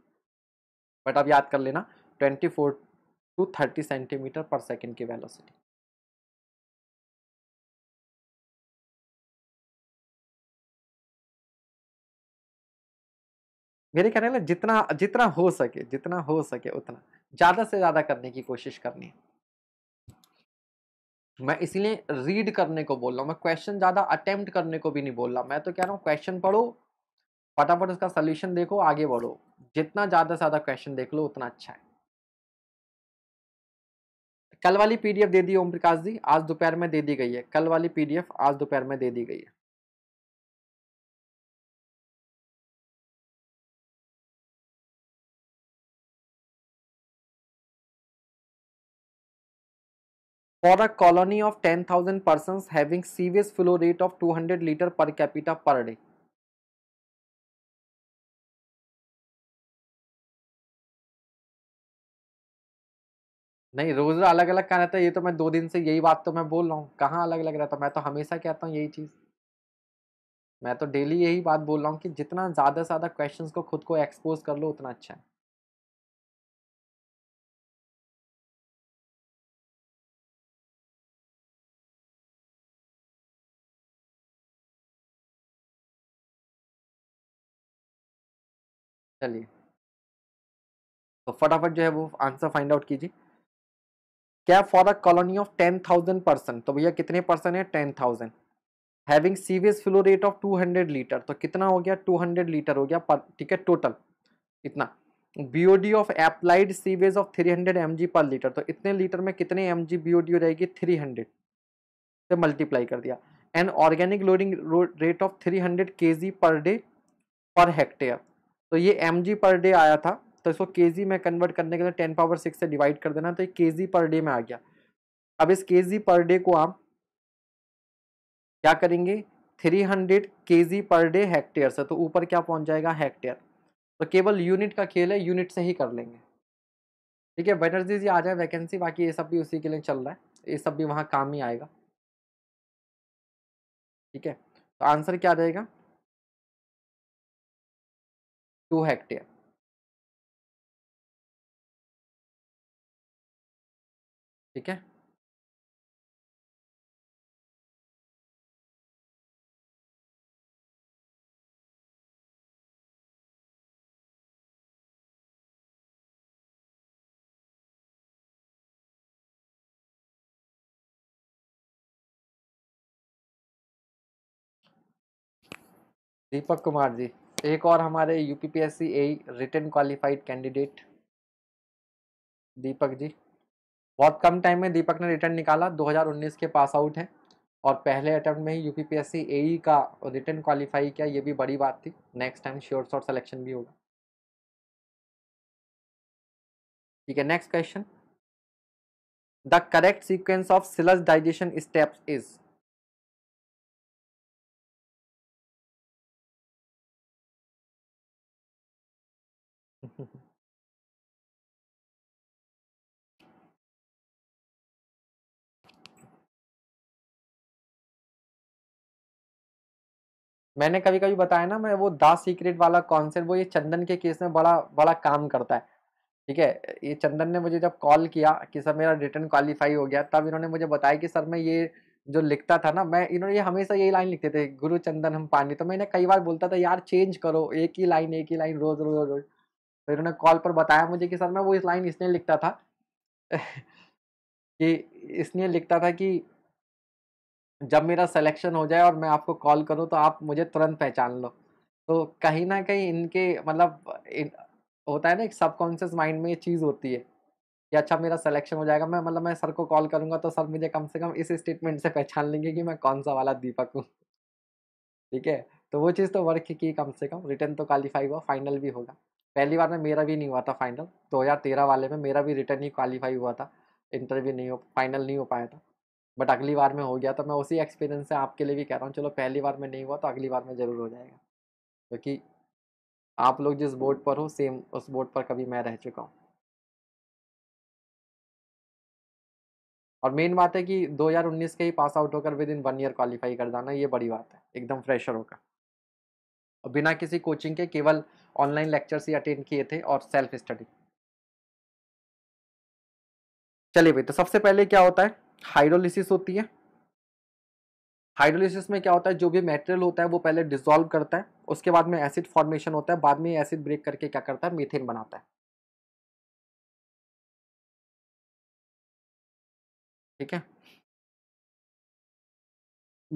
बट अब याद कर लेना 24 to thirty centimetre per second की वेलोसिटी मेरे कहने में मतलब जितना जितना हो सके जितना हो सके उतना ज़्यादा से ज़्यादा करने की कोशिश करनी मैं इसीलिए रीड करने को बोल रहा हूँ मैं क्वेश्चन ज़्यादा अटेम्प्ट करने को भी नहीं बोल रहा मैं तो कह रहा हूँ क्वेश्चन पढ़ो फटाफट उसका सोल्यूशन देखो आगे बढ़ो जितना ज़्यादा से ज़्यादा क्वेश्चन देख लो उतना अच्छा है कल वाली पीडीएफ दे दी ओम प्रकाश जी आज दोपहर में दे दी गई है कल वाली पीडीएफ आज दोपहर में दे दी गई है for a colony of 10,000 persons having sewage flow rate of 200 liter per capita per day. नहीं रोज अलग अलग कहा रहता है ये तो मैं दो दिन से यही बात तो मैं बोल रहा हूँ कहाँ अलग अलग रहता मैं तो हमेशा कहता हूँ यही चीज़ मैं तो डेली यही बात बोल रहा हूँ कि जितना ज़्यादा से ज़्यादा क्वेश्चंस को खुद को एक्सपोज कर लो उतना अच्छा है चलिए तो फटाफट जो है वो आंसर फाइंड आउट कीजिए क्या for a colony of ten thousand person तो भैया कितने पर्सन है ten thousand having sewage flow rate of two hundred litre तो कितना हो गया टू हंड्रेड लीटर हो गया पर ठीक है टोटल इतना B of applied sewage of three hundred M G per litre तो इतने लीटर में कितने एम जी बी रहेगी थ्री हंड्रेड से मल्टीप्लाई कर दिया and organic loading rate of three hundred K G per day per hectare तो ये एम पर डे आया था तो इसको के में कन्वर्ट करने के लिए टेन पावर सिक्स से डिवाइड कर देना तो ये के पर डे में आ गया अब इस के पर डे को आप क्या करेंगे 300 हंड्रेड के पर डे हेक्टेयर से तो ऊपर क्या पहुंच जाएगा हेक्टेयर तो केवल यूनिट का खेल है यूनिट से ही कर लेंगे ठीक है वेटर्स जी आ जाए वैकेंसी बाकी ये सब भी उसी के लिए चल रहा है ये सब भी वहाँ काम ही आएगा ठीक है तो आंसर क्या रहेगा टू हेक्टेयर ठीक है दीपक कुमार जी एक और हमारे U P P S C A return qualified candidate Deepak ji बहुत कम टाइम में दीपक ने रिटर्न निकाला 2019 के पास आउट है और पहले अटैम्प्ट में ही U P P S C A का रिटर्न क्वालिफाई किया ये भी बड़ी बात थी next time sure shot selection भी होगा ठीक है next question the correct sequence of sludge digestion steps is मैंने कभी कभी बताया ना मैं वो द सीक्रेट वाला कॉन्सेप्ट वो ये चंदन के केस में बड़ा बड़ा काम करता है ठीक है ये चंदन ने मुझे जब कॉल किया कि सर मेरा रिटर्न क्वालिफाई हो गया तब इन्होंने मुझे बताया कि सर मैं ये जो लिखता था ना मैं इन्होंने ये हमेशा यही लाइन लिखते थे गुरु चंदन हम पानी तो मैंने कई बार बोलता था यार चेंज करो एक ही लाइन एक ही लाइन रोज रोज रोज तो इन्होंने कॉल पर बताया मुझे कि सर मैं वो इस लाइन इसलिए लिखता था कि इसलिए लिखता था कि जब मेरा सिलेक्शन हो जाए और मैं आपको कॉल करूँ तो आप मुझे तुरंत पहचान लो तो कहीं ना कहीं इनके मतलब इन, होता है ना एक सबकॉन्शियस माइंड में ये चीज़ होती है कि अच्छा मेरा सिलेक्शन हो जाएगा मैं मतलब मैं सर को कॉल करूँगा तो सर मुझे कम से कम इस स्टेटमेंट से पहचान लेंगे कि मैं कौन सा वाला दीपक हूँ ठीक है तो वो चीज़ तो वर्क की कम से कम रिटर्न तो क्वालिफाई हुआ फाइनल भी होगा पहली बार में मेरा भी नहीं हुआ था फाइनल दो वाले में मेरा भी रिटर्न ही क्वालिफाई हुआ था इंटरव्यू नहीं हो फाइनल नहीं हो पाया था बट अगली बार में हो गया तो मैं उसी एक्सपीरियंस से आपके लिए भी कह रहा हूँ चलो पहली बार में नहीं हुआ तो अगली बार में ज़रूर हो जाएगा क्योंकि तो आप लोग जिस बोर्ड पर हो सेम उस बोर्ड पर कभी मैं रह चुका हूँ और मेन बात है कि 2019 के ही पास आउट होकर within one year qualify कर जाना ये बड़ी बात है एकदम फ्रेशर होकर और बिना किसी कोचिंग के केवल ऑनलाइन लेक्चर्स ही अटेंड किए थे और सेल्फ स्टडी चलिए भाई तो सबसे पहले क्या होता है हाइड्रोलिसिस होती है हाइड्रोलिसिस में क्या होता है जो भी मेटेरियल होता है वो पहले डिजोल्व करता है उसके बाद में एसिड फॉर्मेशन होता है बाद में एसिड ब्रेक करके क्या करता है मीथेन बनाता है ठीक है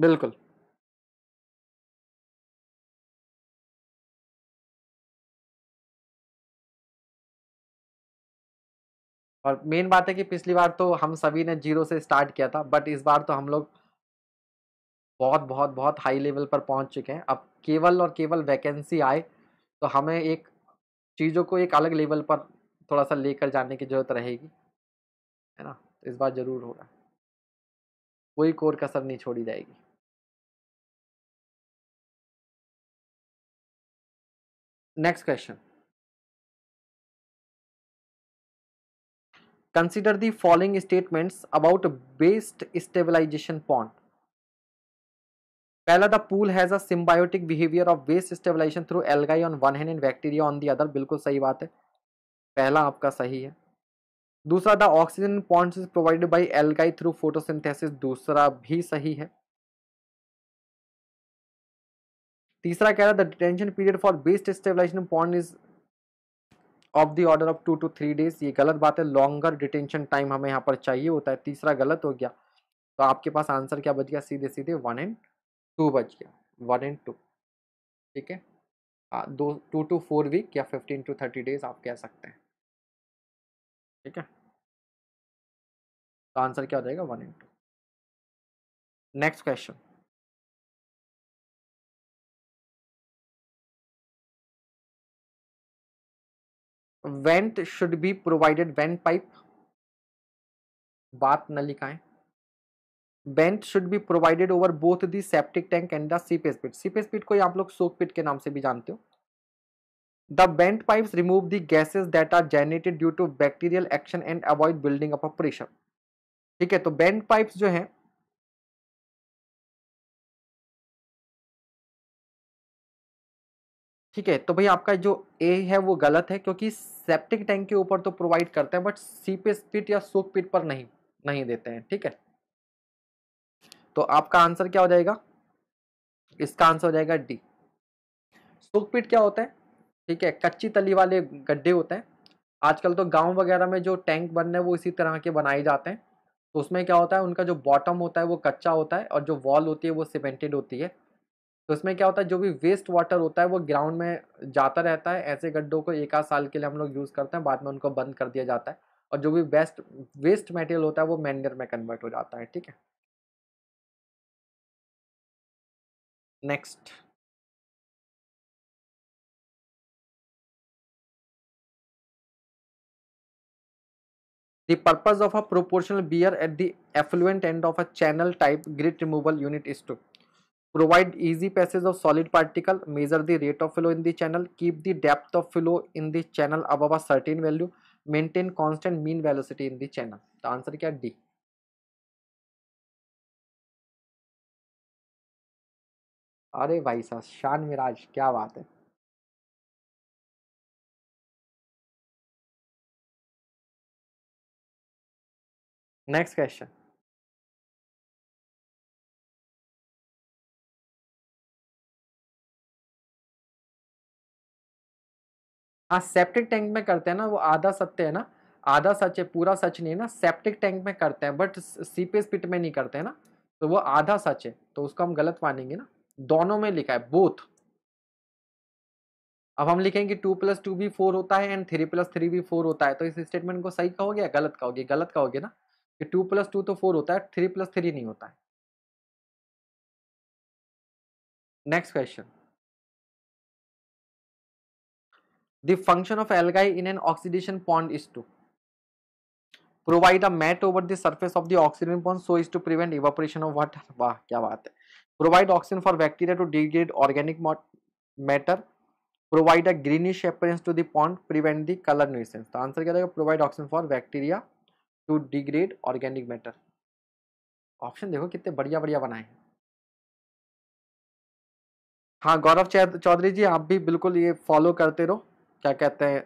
बिल्कुल और मेन बात है कि पिछली बार तो हम सभी ने जीरो से स्टार्ट किया था बट इस बार तो हम लोग बहुत बहुत बहुत हाई लेवल पर पहुंच चुके हैं अब केवल और केवल वैकेंसी आए तो हमें एक चीज़ों को एक अलग लेवल पर थोड़ा सा लेकर जाने की ज़रूरत रहेगी है ना तो इस बार ज़रूर होगा कोई कोर कसर नहीं छोड़ी जाएगी next question Consider the following statements about based stabilization pond. पहला the pool has a symbiotic behaviour of base stabilization through algae on one hand and bacteria on the other बिल्कुल सही बात है पहला आपका सही है दूसरा the oxygen points is provided by algae through photosynthesis दूसरा भी सही है तीसरा कह रहा है the detention period for best stabilization point is of the order of two to three days ये गलत बात है लॉन्गर डिटेंशन टाइम हमें यहाँ पर चाहिए होता है तीसरा गलत हो गया तो आपके पास आंसर क्या बच गया सीधे सीधे वन एंड टू बच गया वन एंड टू ठीक है आ, हाँ, दो टू टू फोर वीक या फिफ्टीन टू थर्टी डेज आप कह सकते हैं ठीक है तो आंसर क्या हो जाएगा one and two next question vent should be provided vent pipe बात नलिकाएं vent should be provided over both the septic tank and the seepage pit seepage pit को आप लोग सोक पिट के नाम से भी जानते हो the vent pipe remove the gases that are generated due to bacterial action and avoid building up of pressure ठीक है तो बेंट पाइप जो है ठीक है तो भाई आपका जो ए है वो गलत है क्योंकि सेप्टिक टैंक के ऊपर तो प्रोवाइड करते हैं बट सी पे स्पिट या सोक पिट पर नहीं नहीं देते हैं ठीक है तो आपका आंसर क्या हो जाएगा इसका आंसर हो जाएगा डी सोक पिट क्या होता है ठीक है कच्ची तली वाले गड्ढे होते हैं आजकल तो गांव वगैरह में जो टैंक बन रहे हैं वो इसी तरह के बनाए जाते हैं तो उसमें क्या होता है उनका जो बॉटम होता है वो कच्चा होता है और जो वॉल होती है वो सीमेंटेड होती है तो इसमें क्या होता है जो भी वेस्ट वाटर होता है वो ग्राउंड में जाता रहता है ऐसे गड्ढों को एक आध साल के लिए हम लोग यूज़ करते हैं बाद में उनको बंद कर दिया जाता है और जो भी वेस्ट वेस्ट मटेरियल होता है वो मैंडर में कन्वर्ट हो जाता है ठीक है next The purpose of a proportional beer at the effluent end of a channel type grit removal unit is to provide easy passage of solid particle measure the rate of flow in the channel keep the depth of flow in the channel above a certain value maintain constant mean velocity in the channel the answer kya d अरे भाई साहब शान मिराज क्या बात है next question हाँ septic tank में करते हैं ना वो आधा सत्य है ना आधा सच है पूरा सच नहीं है ना सेप्टिक टैंक में करते हैं बट सीपेज पिट में नहीं करते हैं ना तो वो आधा सच है तो उसको हम गलत मानेंगे ना दोनों में लिखा है बोथ अब हम लिखेंगे टू प्लस टू भी फोर होता है एंड थ्री प्लस थ्री भी फोर होता है तो इस स्टेटमेंट को सही कहोगे या गलत कहोगे गलत कहोगे ना कि टू प्लस टू तो फोर होता है थ्री प्लस थ्री नहीं होता है next question The function of algae in an oxidation pond is to provide a mat over the surface of the oxygen pond so as to prevent evaporation of water. wah kya baat hai Provide oxygen for bacteria to degrade organic matter. Provide a greenish appearance to the pond. Prevent the color nuisance. तो answer kya रहेगा? Provide oxygen for bacteria to degrade organic matter. Option देखो कितने बढ़िया बढ़िया बनाए हैं हाँ गौरव चौधरी जी आप भी बिल्कुल ये फॉलो करते रहो क्या कहते हैं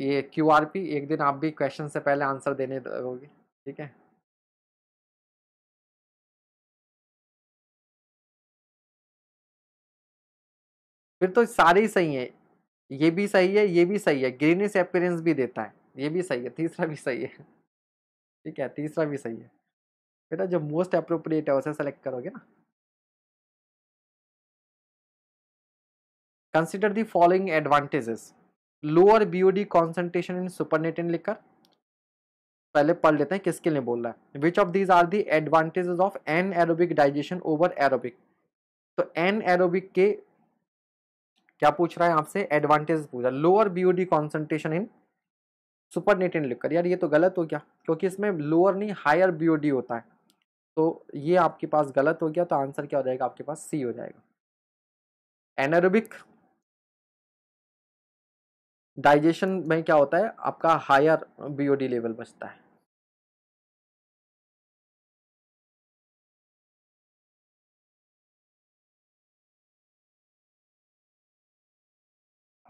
ये क्यू आर पी एक दिन आप भी क्वेश्चन से पहले आंसर देने दोगे ठीक है फिर तो सारे ही सही है ये भी सही है ये भी सही है ग्रीनिश अपीरेंस भी देता है ये भी सही है तीसरा भी सही है ठीक है तीसरा भी सही है बेटा जो मोस्ट अप्रोप्रिएट है उसे सेलेक्ट करोगे ना Consider the following advantages. Lower BOD concentration in supernatant liquor. पहले पढ़ लेते हैं किसके लिए बोल रहा है which of these are the advantages of anaerobic digestion over aerobic तो एन एरोबिक के क्या पूछ रहा है आपसे एडवांटेज पूछ रहा है lower BOD concentration in supernatant लिखकर यार ये तो गलत हो गया क्योंकि इसमें लोअर नहीं हायर बीओडी होता है तो ये आपके पास गलत हो गया तो आंसर क्या हो जाएगा आपके पास सी हो जाएगा एनारोबिक डाइजेशन में क्या होता है आपका हायर बीओडी लेवल बचता है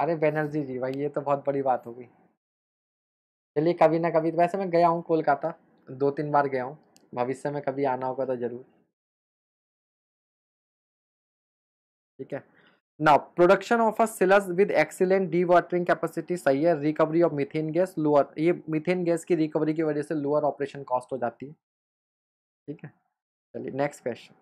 अरे बैनर्जी जी भाई ये तो बहुत बड़ी बात हो गई चलिए कभी ना कभी तो वैसे मैं गया हूँ कोलकाता दो तीन बार गया हूँ भविष्य में कभी आना होगा तो ज़रूर ठीक है now production of a sludge with excellent dewatering capacity सही है recovery of methane gas lower ये मिथेन गैस की रिकवरी की वजह से लोअर ऑपरेशन कॉस्ट हो जाती है ठीक है चलिए next question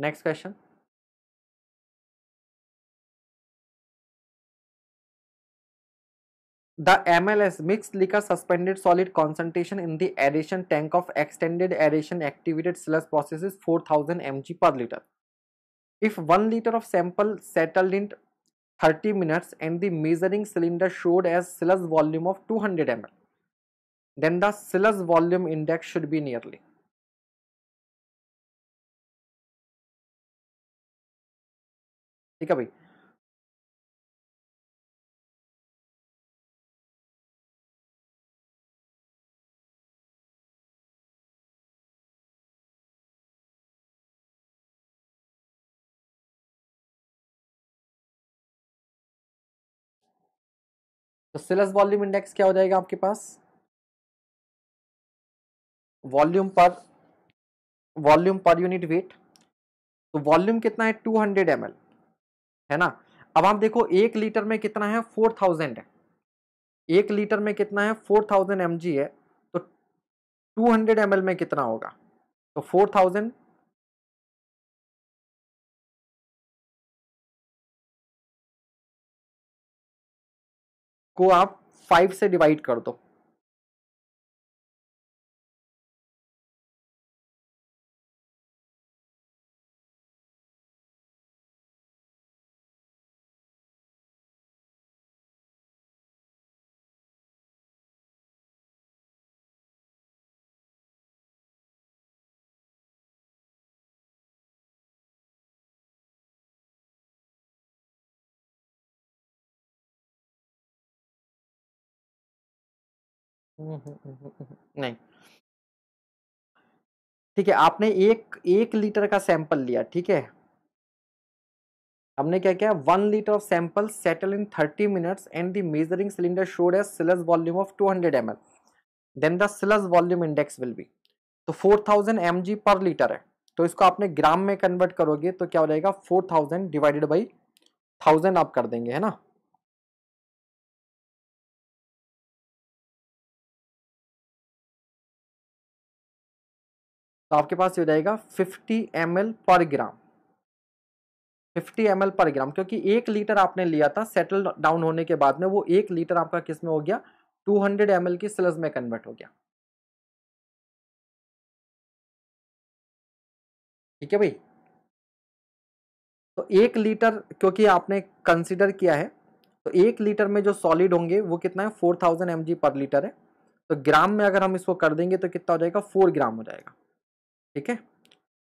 next question The MLS mixed liquor suspended solid concentration in the aeration tank of extended aeration activated sludge process is 4000 mg per liter. If 1 liter of sample settled in 30 minutes and the measuring cylinder showed as sludge volume of 200 ml, then the sludge volume index should be nearly. ठीक है भाई तो sales volume index क्या हो जाएगा आपके पास volume पर वॉल्यूम पर यूनिट वेट तो वॉल्यूम कितना है 200 हंड्रेड है ना अब आप देखो एक लीटर में कितना है 4000 है एक लीटर में कितना है 4000 थाउजेंड है तो 200 हंड्रेड में कितना होगा तो 4000 को आप फाइव से डिवाइड कर दो हम्म, हम्म, हम्म, नहीं। ठीक है, आपने एक एक लीटर का सैंपल लिया, ठीक है? हमने क्या किया one litre of sample settle in thirty minutes and the measuring cylinder showed as sludge volume of two hundred M L then the sludge volume index will be तो four thousand M G per litre है तो इसको आपने ग्राम में convert करोगे तो क्या हो जाएगा four thousand divided by thousand आप कर देंगे है ना तो आपके पास ये हो जाएगा 50 एम पर ग्राम 50 एम पर ग्राम क्योंकि एक लीटर आपने लिया था सेटल डाउन होने के बाद में वो एक लीटर आपका किस में हो गया 200 हंड्रेड एम की स्लज में कन्वर्ट हो गया ठीक है भाई तो एक लीटर क्योंकि आपने कंसिडर किया है तो एक लीटर में जो सॉलिड होंगे वो कितना है 4000 थाउजेंड पर लीटर है तो ग्राम में अगर हम इसको कर देंगे तो कितना हो जाएगा फोर ग्राम हो जाएगा ठीक है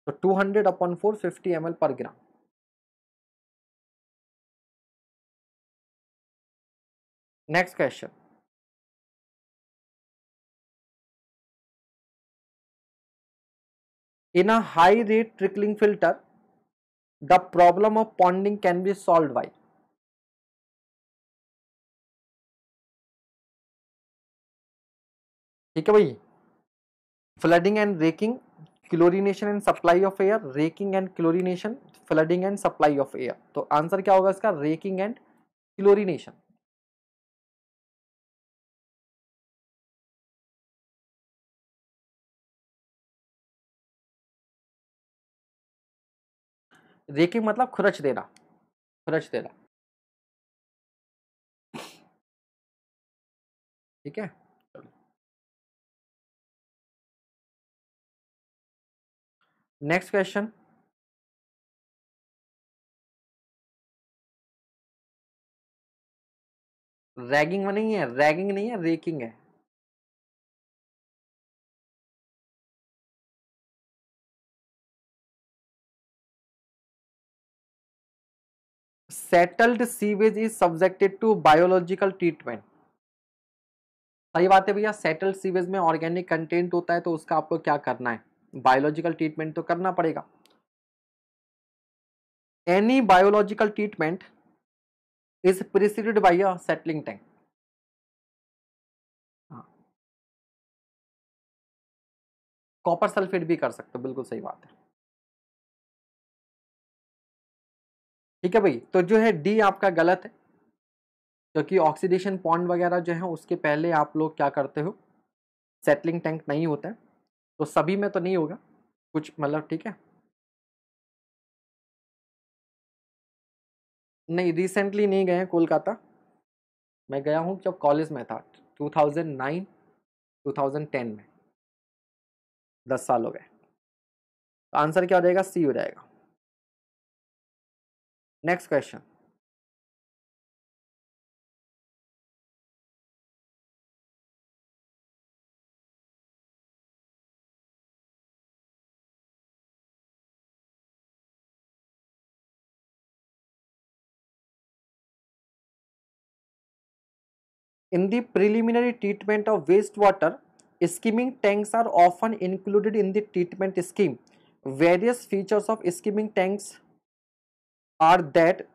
तो 200 hundred upon four fifty M L per gram next question in a high rate trickling filter the problem of ponding can be solve by ठीक है भाई flooding and raking chlorination and supply of air raking and chlorination flooding and supply of air तो answer क्या होगा इसका racking and chlorination racking मतलब खुरच देना खुरच देना ठीक है नेक्स्ट क्वेश्चन रैगिंग में नहीं है रैगिंग नहीं है रेकिंग है settled sewage is subjected to biological treatment सही बात है भैया सेटल्ड सीवेज में ऑर्गेनिक कंटेंट होता है तो उसका आपको क्या करना है बायोलॉजिकल ट्रीटमेंट तो करना पड़ेगा any biological treatment is preceded by a settling tank copper sulphate भी कर सकते हो बिल्कुल सही बात है ठीक है भाई तो जो है डी आपका गलत है क्योंकि ऑक्सीडेशन पॉइंट वगैरह जो है उसके पहले आप लोग क्या करते हो सेटलिंग टैंक नहीं होता है तो सभी में तो नहीं होगा कुछ मतलब ठीक है नहीं रिसेंटली नहीं गए कोलकाता मैं गया हूँ जब कॉलेज में था 2009 2010 में दस साल हो गए तो आंसर क्या हो जाएगा सी हो जाएगा next question In the preliminary treatment of wastewater, skimming tanks are often included in the treatment scheme. Various features of skimming tanks are that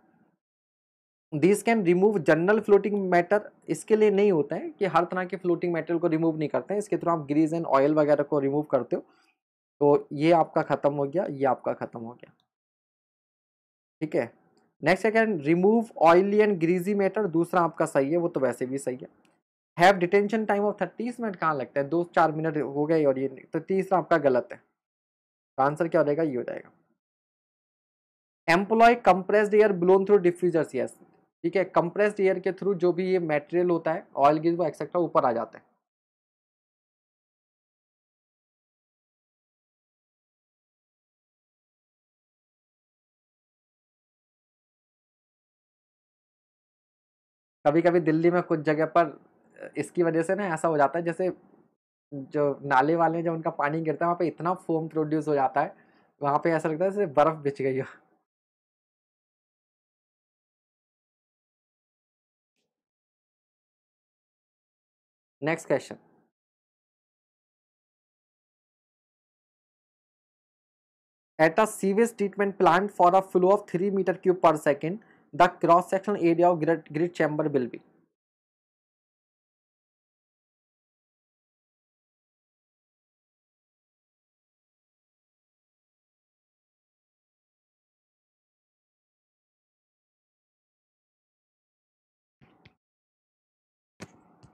this can remove general floating matter इसके लिए नहीं होता है कि हर तरह के फ्लोटिंग मैटर को remove नहीं करते हैं इसके थ्रू आप ग्रीज एंड ऑयल वगैरह को रिमूव करते हो तो ये आपका ख़त्म हो गया ये आपका ख़त्म हो गया ठीक है नेक्स्ट है can remove oily and greasy matter दूसरा आपका सही है वो तो वैसे भी सही है have detention time of thirties minute कहाँ लगता है दो चार मिनट हो गए और ये तो तीसरा आपका गलत है तो आंसर क्या हो जाएगा ये हो जाएगा employ compressed air blown through diffusers yes ठीक है कंप्रेस्ड एयर के थ्रू जो भी ये मटेरियल होता है ऑयल गिर वो एक्सेट्रा ऊपर आ जाता है कभी कभी दिल्ली में कुछ जगह पर इसकी वजह से ना ऐसा हो जाता है जैसे जो नाले वाले जब उनका पानी गिरता है वहाँ पे इतना फोम प्रोड्यूस हो जाता है वहाँ पे ऐसा लगता है जैसे बर्फ़ बिछ गई हो next question at a sewage treatment plant for a flow of three metre cube per second the cross-sectional area of grid, grid chamber will be.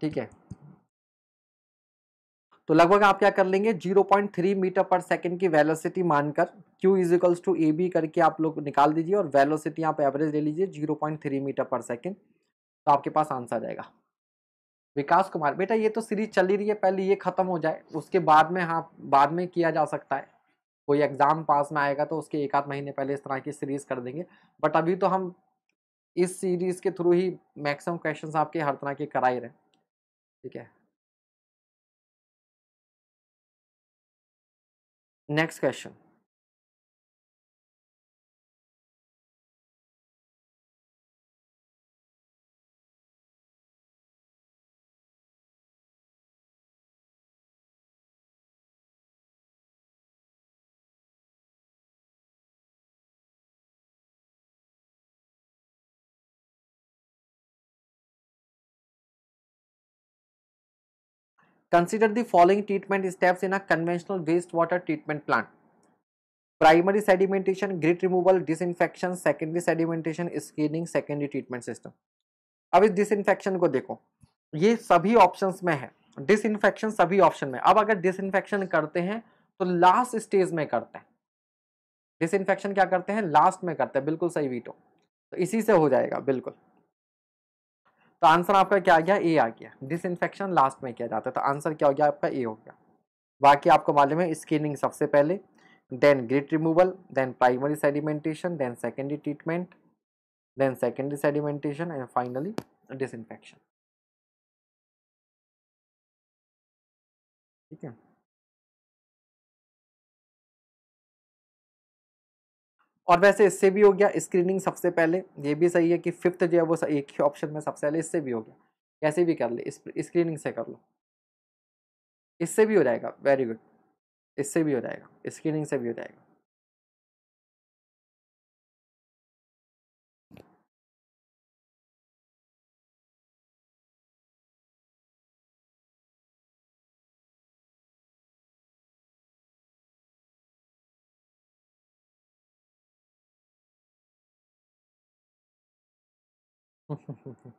ठीक है तो लगभग आप क्या कर लेंगे 0.3 मीटर पर सेकंड की वेलोसिटी मानकर q is equals to A B करके आप लोग निकाल दीजिए और वेलोसिटी आप एवरेज ले लीजिए 0.3 मीटर पर सेकंड तो आपके पास आंसर आएगा विकास कुमार बेटा ये तो सीरीज चल ही रही है पहले ये ख़त्म हो जाए उसके बाद में हाँ बाद में किया जा सकता है कोई एग्ज़ाम पास में आएगा तो उसके एक आध महीने पहले इस तरह की सीरीज़ कर देंगे बट अभी तो हम इस सीरीज़ के थ्रू ही मैक्सिमम क्वेश्चंस आपके हर तरह के कराए रहे ठीक है Next question. Consider the following treatment steps in a conventional wastewater treatment plant. Primary sedimentation, grit removal, disinfection, secondary sedimentation, screening, secondary treatment system. अब इस डिसइनफेक्शन को देखो ये सभी ऑप्शंस में है डिसइनफेक्शन सभी ऑप्शन में अब अगर डिसइनफेक्शन करते हैं तो लास्ट स्टेज में करते हैं डिसइनफेक्शन क्या करते हैं लास्ट में करते हैं बिल्कुल सही वीटो तो इसी से हो जाएगा बिल्कुल तो आंसर आपका क्या आ गया ए आ गया डिसइंफेक्शन लास्ट में किया जाता है तो आंसर क्या हो गया आपका ए हो गया बाकी आपको मालूम है स्किनिंग सबसे पहले then grit removal then primary sedimentation then secondary treatment then secondary sedimentation and finally disinfection ठीक है और वैसे इससे भी हो गया स्क्रीनिंग सबसे पहले ये भी सही है कि फिफ्थ जो है वो एक ही ऑप्शन में सबसे पहले इससे भी हो गया कैसे भी कर ले स्क्रीनिंग से कर लो इससे भी हो जाएगा वेरी गुड इससे भी हो जाएगा स्क्रीनिंग से भी हो जाएगा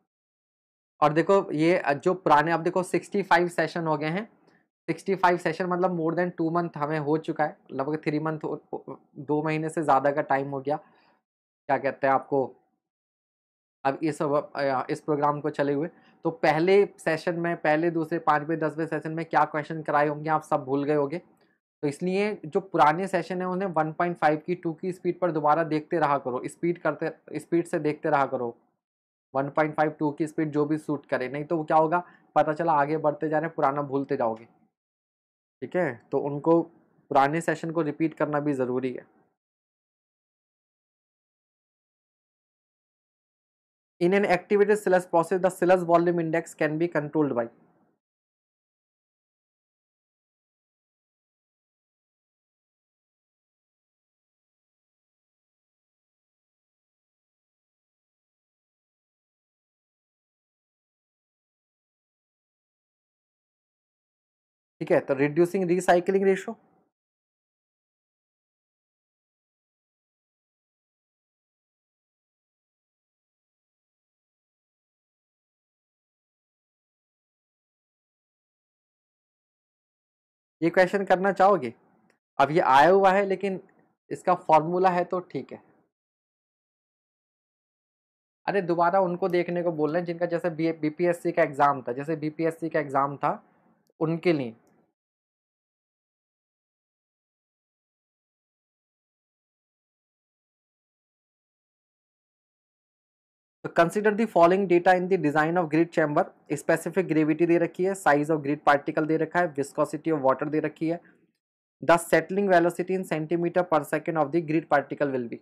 और देखो ये जो पुराने अब देखो 65 सेशन हो गए हैं 65 सेशन मतलब मोर देन टू मंथ हमें हो चुका है लगभग थ्री मंथ दो महीने से ज़्यादा का टाइम हो गया क्या कहते हैं आपको अब इस इस प्रोग्राम को चले हुए तो पहले सेशन में पहले दूसरे पाँचवें दसवें सेशन में क्या क्वेश्चन कराए होंगे आप सब भूल गए होंगे तो इसलिए जो पुराने सेशन है उन्हें 1.5 की 2 की स्पीड पर दोबारा देखते रहा करो स्पीड करते स्पीड से देखते रहा करो 1.52 की स्पीड जो भी सूट करे नहीं तो वो क्या होगा पता चला आगे बढ़ते जा रहे पुराना भूलते जाओगे ठीक है तो उनको पुराने सेशन को रिपीट करना भी ज़रूरी है in an activated sludge process the sludge volume index can be controlled by ठीक है तो रिड्यूसिंग रिसाइकलिंग रेशो ये क्वेश्चन करना चाहोगे अब ये आया हुआ है लेकिन इसका फॉर्मूला है तो ठीक है अरे दोबारा उनको देखने को बोल रहे हैं जिनका जैसे बीपीएससी का एग्ज़ाम था जैसे बीपीएससी का एग्ज़ाम था उनके लिए तो consider the following data in the design of grid chamber specific gravity दे रखी है साइज ऑफ ग्रिड पार्टिकल दे रखा है विस्कोसिटी ऑफ वाटर दे रखी है the settling velocity in centimetre per second of the grid particle will be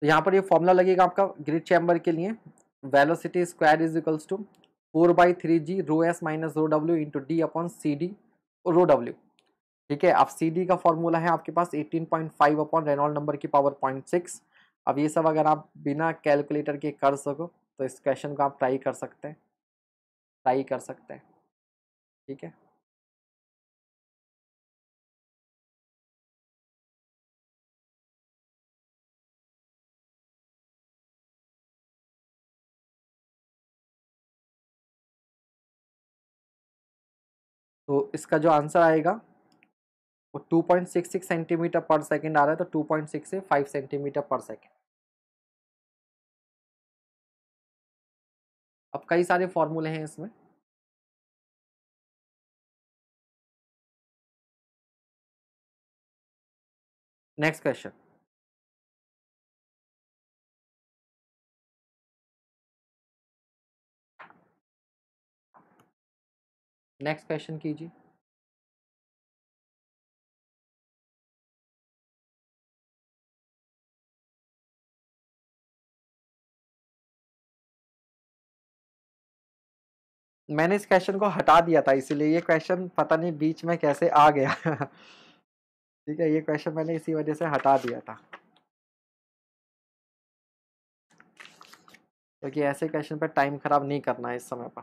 तो यहाँ पर ये फॉर्मूला लगेगा आपका ग्रिड चैम्बर के लिए velocity square is equals to four by three G rho S minus rho W into D upon C D rho W ठीक है अब सी डी का फॉर्मूला है आपके पास eighteen point five upon Reynold number की पावर पॉइंट सिक्स अब ये सब अगर आप बिना कैलकुलेटर के कर सको तो इस क्वेश्चन को आप ट्राई कर सकते हैं ट्राई कर सकते हैं ठीक है तो इसका जो आंसर आएगा वो 2.66 सेंटीमीटर पर सेकेंड आ रहा है तो फाइव सेंटीमीटर पर सेकेंड अब कई सारे फॉर्मूले हैं इसमें नेक्स्ट क्वेश्चन नेक्स्ट क्वेश्चन कीजिए मैंने इस क्वेश्चन को हटा दिया था इसीलिए ये क्वेश्चन पता नहीं बीच में कैसे आ गया ठीक है ये क्वेश्चन मैंने इसी वजह से हटा दिया था क्योंकि तो ऐसे क्वेश्चन पर टाइम खराब नहीं करना है इस समय पर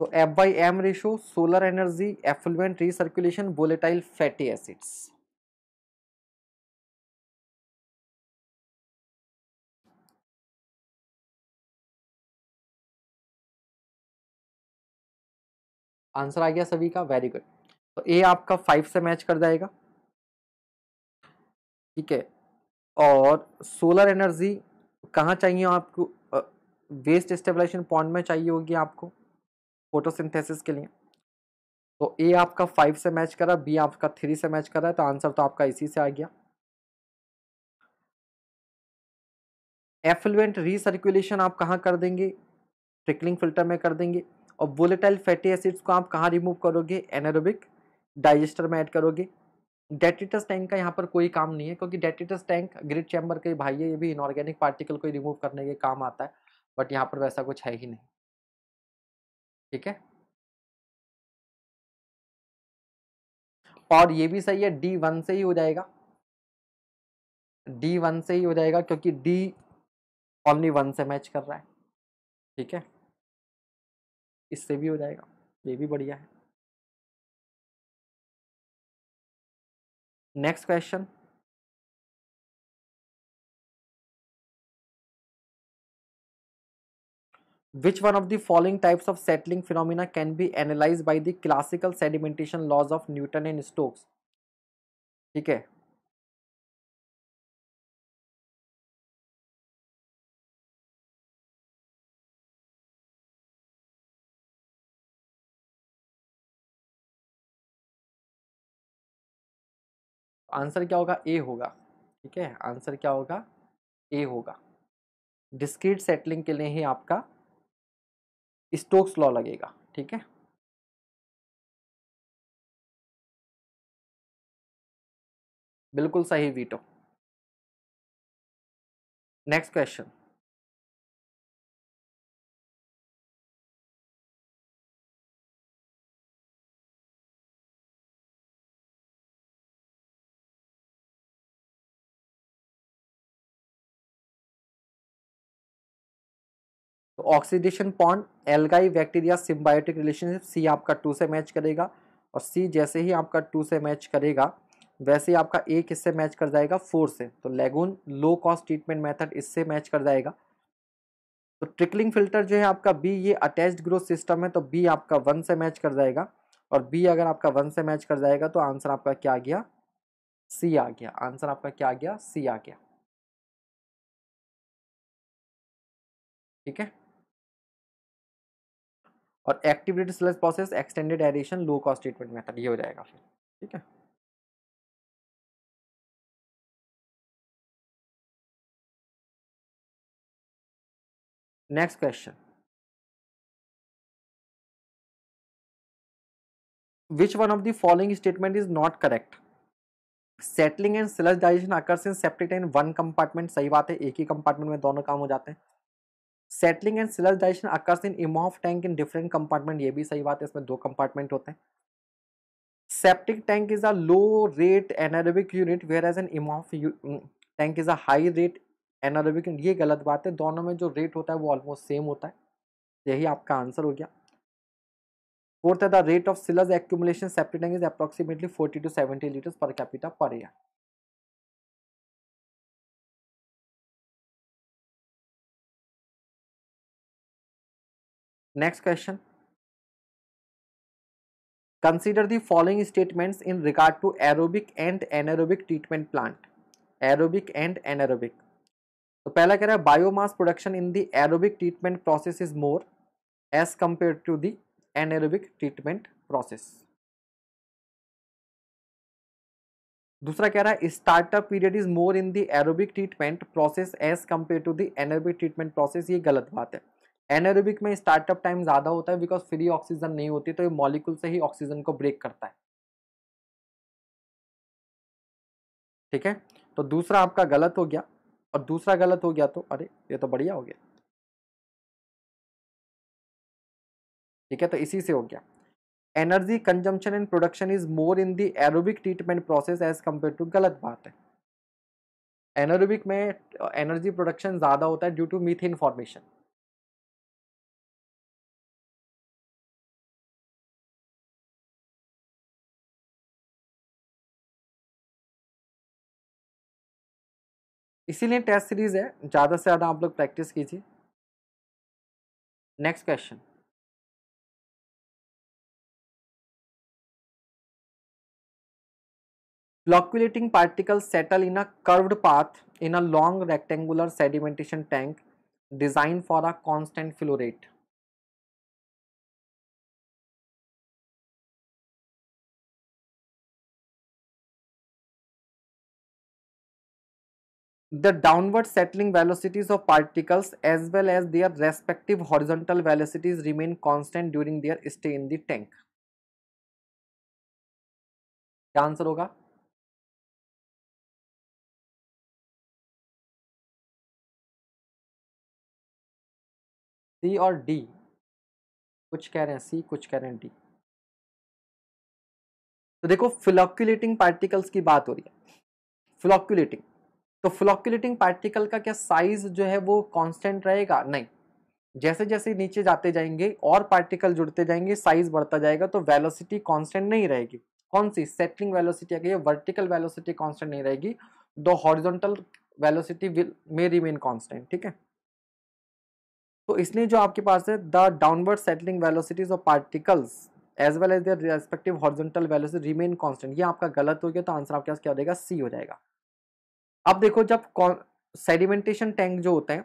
तो F by M ratio solar energy effluent circulation volatile fatty acids answer आ गया सभी का वेरी गुड तो ए आपका फाइव से मैच कर जाएगा ठीक है और सोलर एनर्जी कहाँ चाहिए आपको वेस्ट स्टेबलाइजेशन पॉइंट में चाहिए होगी आपको फोटोसिंथेसिस के लिए तो ए आपका फाइव से मैच करा बी आपका थ्री से मैच करा तो आंसर तो आपका इसी से आ गया एफ्लुएंट रीसर्कुलेशन आप कहाँ कर देंगे ट्रिकलिंग फिल्टर में कर देंगे और वोलेटाइल फैटी एसिड्स को आप कहाँ रिमूव करोगे एनारोबिक डाइजेस्टर में ऐड करोगे डेटिटस टैंक का यहाँ पर कोई काम नहीं है क्योंकि डेटिटस टैंक ग्रिड चैम्बर के भाई है ये भी इनऑर्गेनिक पार्टिकल को रिमूव करने के काम आता है बट यहाँ पर वैसा कुछ है ही नहीं ठीक है और ये भी सही है डी वन से ही हो जाएगा डी वन से ही हो जाएगा क्योंकि डी ओनली वन से मैच कर रहा है ठीक है इससे भी हो जाएगा ये भी बढ़िया है next question which one of the following types of settling phenomena can be analyse by the classical sedimentation laws of Newton and Stokes ठीक है आंसर क्या होगा ए होगा ठीक है आंसर क्या होगा ए होगा डिस्क्रीट सेटलिंग के लिए ही आपका स्टोक्स लॉ लगेगा ठीक है बिल्कुल सही वीटो next question oxidation pond algae bacteria symbiotic relationship C आपका टू से मैच करेगा और सी जैसे ही आपका टू से मैच करेगा वैसे ही आपका ए किससे मैच कर जाएगा फोर से तो lagoon low cost treatment method इससे मैच कर जाएगा तो ट्रिकलिंग फिल्टर जो है आपका बी ये अटैच्ड ग्रोथ सिस्टम है तो बी आपका वन से मैच कर जाएगा और बी अगर आपका वन से मैच कर जाएगा तो आंसर आपका क्या आ गया सी आ गया आंसर आपका क्या आ गया सी आ गया ठीक है और activated sludge process extended addition low cost treatment method ये हो जाएगा फिर ठीक है next question which one of the following statement is not correct settling and sludge digestion आकर्षण सेप्टेट इन वन कंपार्टमेंट सही बात है एक ही कंपार्टमेंट में दोनों काम हो जाते हैं settling and sludge digestion occurs in Imhoff tank in different compartment ये भी सही बात है इसमें दो कंपार्टमेंट होते हैं septic tank is a low rate anaerobic unit whereas an Imhoff tank is a high rate anaerobic ये गलत बात है दोनों में जो रेट होता है वो ऑलमोस्ट सेम होता है यही आपका आंसर हो गया फोर्थ है the rate of sludge accumulation septic tank is approximately forty to seventy litres per capita per year next question consider the following statements in regard to aerobic and anaerobic treatment plant aerobic and anaerobic तो पहला कह रहा है biomass production in the aerobic treatment process is more as compare to the anaerobic treatment process दूसरा कह रहा है startup period is more in the aerobic treatment process as compare to the anaerobic treatment process ये गलत बात है anaerobic में startup time ज़्यादा होता है बिकॉज फ्री ऑक्सीजन नहीं होती तो ये मॉलिक्यूल से ही ऑक्सीजन को ब्रेक करता है ठीक है तो दूसरा आपका गलत हो गया और दूसरा गलत हो गया तो अरे ये तो बढ़िया हो गया ठीक है तो इसी से हो गया energy consumption and production is more in the aerobic treatment process as compare to गलत बात है एनारोबिक में एनर्जी प्रोडक्शन ज़्यादा होता है ड्यू टू मीथिन फॉर्मेशन इसीलिए टेस्ट सीरीज है ज़्यादा से ज़्यादा आप लोग प्रैक्टिस कीजिए next question flocculating particle settle in a curved path in a long rectangular sedimentation tank design for a constant flow rate the downward settling velocities of particles as well as their respective horizontal velocities remain constant during their stay in the tank. क्या answer होगा C और D कुछ कह रहे हैं सी कुछ कह रहे हैं डी तो देखो फ्लॉक्यूलेटिंग पार्टिकल्स की बात हो रही है फ्लॉक्यूलेटिंग तो फ्लॉक्यूलेटिंग पार्टिकल का क्या साइज जो है वो कांस्टेंट रहेगा नहीं जैसे जैसे नीचे जाते जाएंगे और पार्टिकल जुड़ते जाएंगे साइज बढ़ता जाएगा तो वेलोसिटी कांस्टेंट नहीं रहेगी कौन सी सेटलिंग वेलोसिटी आ गई वर्टिकल वेलोसिटी कांस्टेंट नहीं रहेगी though horizontal velocity will may remain constant ठीक है तो इसलिए जो आपके पास है the downward settling velocities of particles as well as their respective horizontal velocity remain constant ये आपका गलत हो गया तो आंसर आपके पास क्या हो जाएगा सी हो जाएगा अब देखो जब सेडिमेंटेशन टैंक जो होते हैं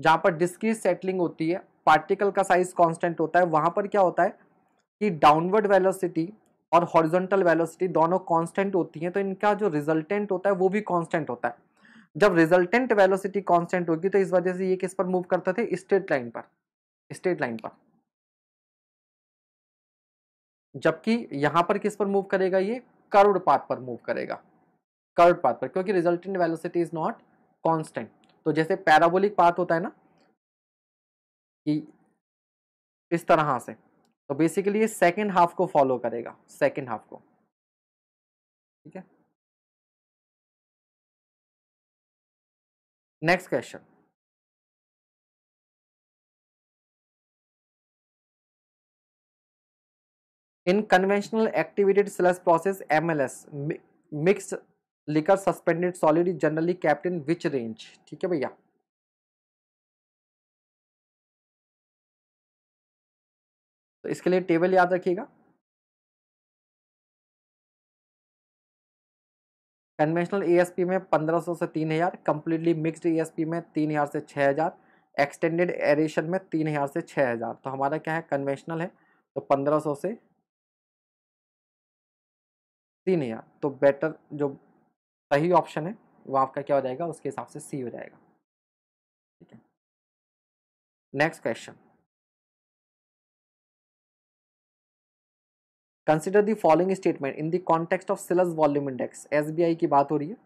जहां पर डिस्की सेटलिंग होती है पार्टिकल का साइज कांस्टेंट होता है वहां पर क्या होता है कि डाउनवर्ड वेलोसिटी और हॉरिजॉन्टल वेलोसिटी दोनों कांस्टेंट होती हैं तो इनका जो रिजल्टेंट होता है वो भी कांस्टेंट होता है जब रिजल्टेंट वेलोसिटी कांस्टेंट होगी तो इस वजह से ये किस पर मूव करते थे स्ट्रेट लाइन पर स्ट्रेट लाइन पर जबकि यहां पर किस पर मूव करेगा ये करोड़ पाथ पर मूव करेगा कर्व पाथ पर क्योंकि resultant velocity is not constant तो जैसे पैराबोलिक पाथ होता है ना कि इस तरह से तो बेसिकली ये सेकेंड हाफ को फॉलो करेगा सेकेंड हाफ को ठीक है next question in conventional activated cellulose process MLS mixed liquor suspended solid is generally kept in which range ठीक है भैया तो इसके लिए टेबल याद रखिएगा कन्वेंशनल एएसपी में 1500 से 3000 हजार कंप्लीटली मिक्सड एएसपी में 3000 से 6000 एक्सटेंडेड एरेशन में 3000 से 6000 तो हमारा क्या है कन्वेंशनल है तो 1500 से 3000 तो बेटर जो सही ऑप्शन है वो आपका क्या हो जाएगा उसके हिसाब से सी हो जाएगा ठीक है next question consider the following statement in the of sludge volume index SBI की बात हो रही है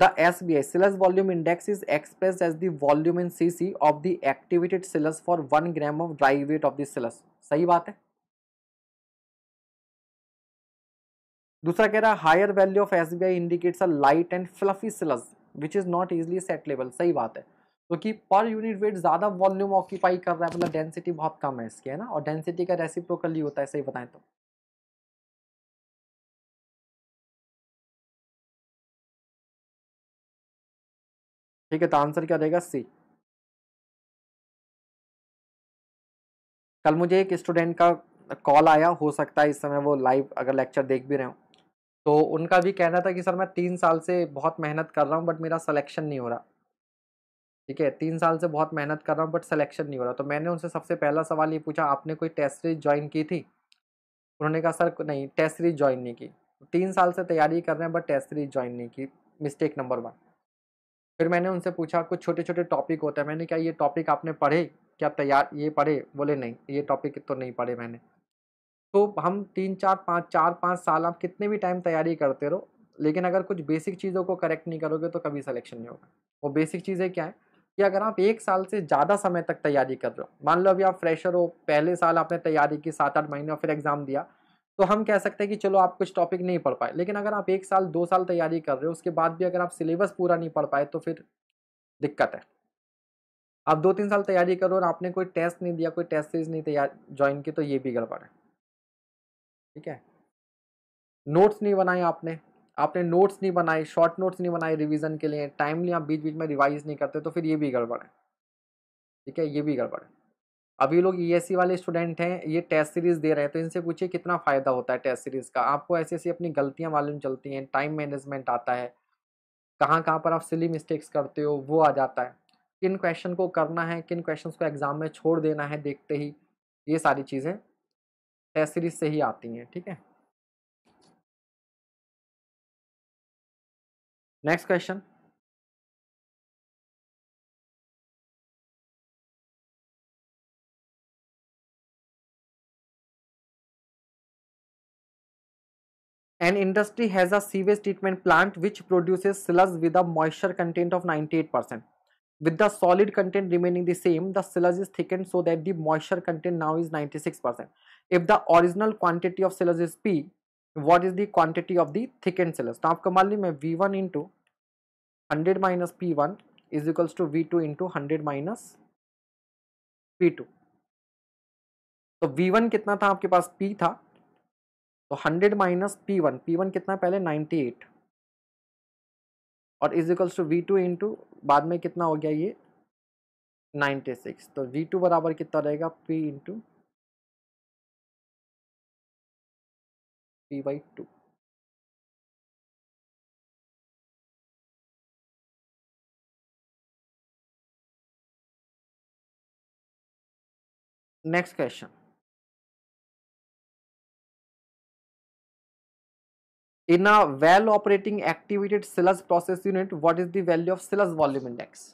the S B I sludge volume index is expressed as the in C C of the for one gram of dry weight of the सही बात है दूसरा कह रहा है higher value of S B I indicates a light and fluffy sludge which is not easily सेटलेबल सही बात है क्योंकि तो पर यूनिट वेट ज़्यादा वॉल्यूम ऑक्यूपाई कर रहा है मतलब डेंसिटी बहुत कम है इसकी है ना और डेंसिटी का ही होता है सही बताएं तो ठीक है तो आंसर क्या रहेगा सी कल मुझे एक स्टूडेंट का कॉल आया हो सकता है इस समय वो लाइव अगर लेक्चर देख भी रहे हो तो उनका भी कहना था कि सर मैं तीन साल से बहुत मेहनत कर रहा हूँ बट मेरा सलेक्शन नहीं हो रहा ठीक है तीन साल से बहुत मेहनत कर रहा हूँ बट सलेक्शन नहीं हो रहा तो मैंने उनसे सबसे पहला सवाल ये पूछा आपने कोई टेस्ट सीरीज ज्वाइन की थी उन्होंने कहा सर नहीं टेस्ट सीरीज ज्वाइन नहीं की तीन साल से तैयारी कर रहे हैं बट टेस्ट सीरीज ज्वाइन नहीं की मिस्टेक नंबर वन फिर मैंने उनसे पूछा कुछ छोटे छोटे टॉपिक होते हैं मैंने कहा ये टॉपिक आपने पढ़े क्या तैयार ये पढ़े बोले नहीं ये टॉपिक तो नहीं पढ़े मैंने तो हम तीन चार पाँच चार पाँच साल आप कितने भी टाइम तैयारी करते रहो लेकिन अगर कुछ बेसिक चीज़ों को करेक्ट नहीं करोगे तो कभी सिलेक्शन नहीं होगा वो बेसिक चीज़ें क्या है कि अगर आप एक साल से ज़्यादा समय तक तैयारी कर रहे हो मान लो अभी आप फ्रेशर हो पहले साल आपने तैयारी की सात आठ महीने फिर एग्ज़ाम दिया तो हम कह सकते हैं कि चलो आप कुछ टॉपिक नहीं पढ़ पाए लेकिन अगर आप एक साल दो साल तैयारी कर रहे हो उसके बाद भी अगर आप सिलेबस पूरा नहीं पढ़ पाए तो फिर दिक्कत है आप दो तीन साल तैयारी करो और आपने कोई टेस्ट नहीं दिया कोई टेस्ट सीरीज नहीं तैयार ज्वाइन की तो ये भी गड़बड़ है ठीक है नोट्स नहीं बनाए आपने आपने नोट्स नहीं बनाए शॉर्ट नोट्स नहीं बनाए रिवीजन के लिए टाइमली आप बीच बीच में रिवाइज नहीं करते तो फिर ये भी गड़बड़ है ठीक है ये भी गड़बड़ है अभी लोग ई e वाले स्टूडेंट हैं ये टेस्ट सीरीज़ दे रहे हैं तो इनसे पूछिए कितना फ़ायदा होता है टेस्ट सीरीज़ का आपको ऐसी ऐसी अपनी गलतियाँ मालूम चलती हैं टाइम मैनेजमेंट आता है कहाँ कहाँ पर आप सिली मिस्टेक्स करते हो वो आ जाता है किन क्वेश्चन को करना है किन क्वेश्चन को एग्ज़ाम में छोड़ देना है देखते ही ये सारी चीज़ें टेस्ट सीरीज से ही आती हैं ठीक है next question an industry has sewage treatment plant which produce sludge with moisture content of eight percent with the solid content remaining the same the sludge is thickened so that the moisture content now is six percent if the original quantity of cellulose is p what is the quantity of the thickened cellulose now aapko maan liya v1 one into hundred minus P one is equals to V two into hundred minus P two तो V one तो कितना था आपके पास P था तो hundred minus P one P one कितना पहले नाइन्टी एट और is equals to V two into बाद में कितना हो गया ये नाइन्टी सिक्स तो वी टू बराबर कितना रहेगा P into p by 2 next question in a well operating activated SILAS process unit what is the value of SILAS volume index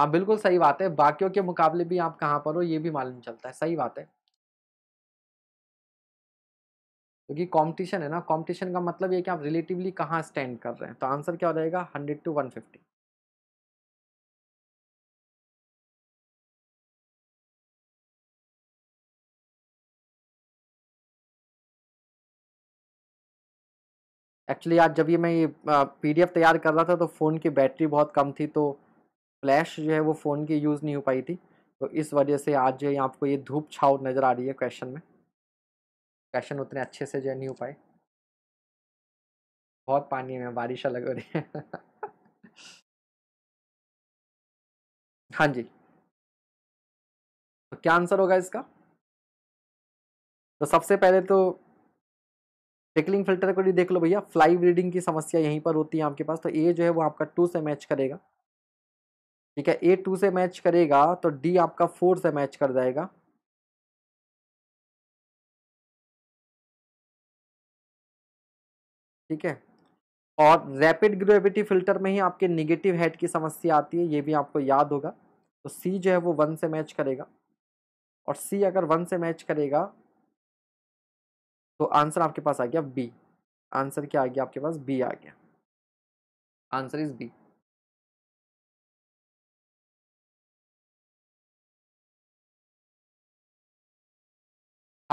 आप बिल्कुल सही बात है बाकियों के मुकाबले भी आप कहाँ पर हो ये भी मालूम चलता है सही बात है क्योंकि कंपटीशन है ना कंपटीशन का मतलब ये कि आप रिलेटिवली कहाँ स्टैंड कर रहे हैं तो आंसर क्या हो जाएगा hundred to one fifty actually आज जब ये मैं ये पीडीएफ तैयार कर रहा था तो फ़ोन की बैटरी बहुत कम थी तो फ्लैश जो है वो फ़ोन की यूज़ नहीं हो पाई थी तो इस वजह से आज जो है आपको ये धूप छाव नज़र आ रही है क्वेश्चन में फैशन उतने अच्छे से जो है नहीं हो पाए बहुत पानी में बारिश अलग हो रही है हाँ जी तो क्या आंसर होगा इसका तो सबसे पहले तो टिकलिंग फिल्टर को भी देख लो भैया फ्लाई ब्रीडिंग की समस्या यहीं पर होती है आपके पास तो ए जो है वो आपका टू से मैच करेगा ठीक है ए टू से मैच करेगा तो डी आपका फोर से मैच कर जाएगा ठीक है और रैपिड ग्रेविटी फिल्टर में ही आपके निगेटिव हेड की समस्या आती है ये भी आपको याद होगा तो सी जो है वो वन से मैच करेगा और सी अगर वन से मैच करेगा तो आंसर आपके पास आ गया बी आंसर क्या आ गया आपके पास बी आ गया आंसर इज बी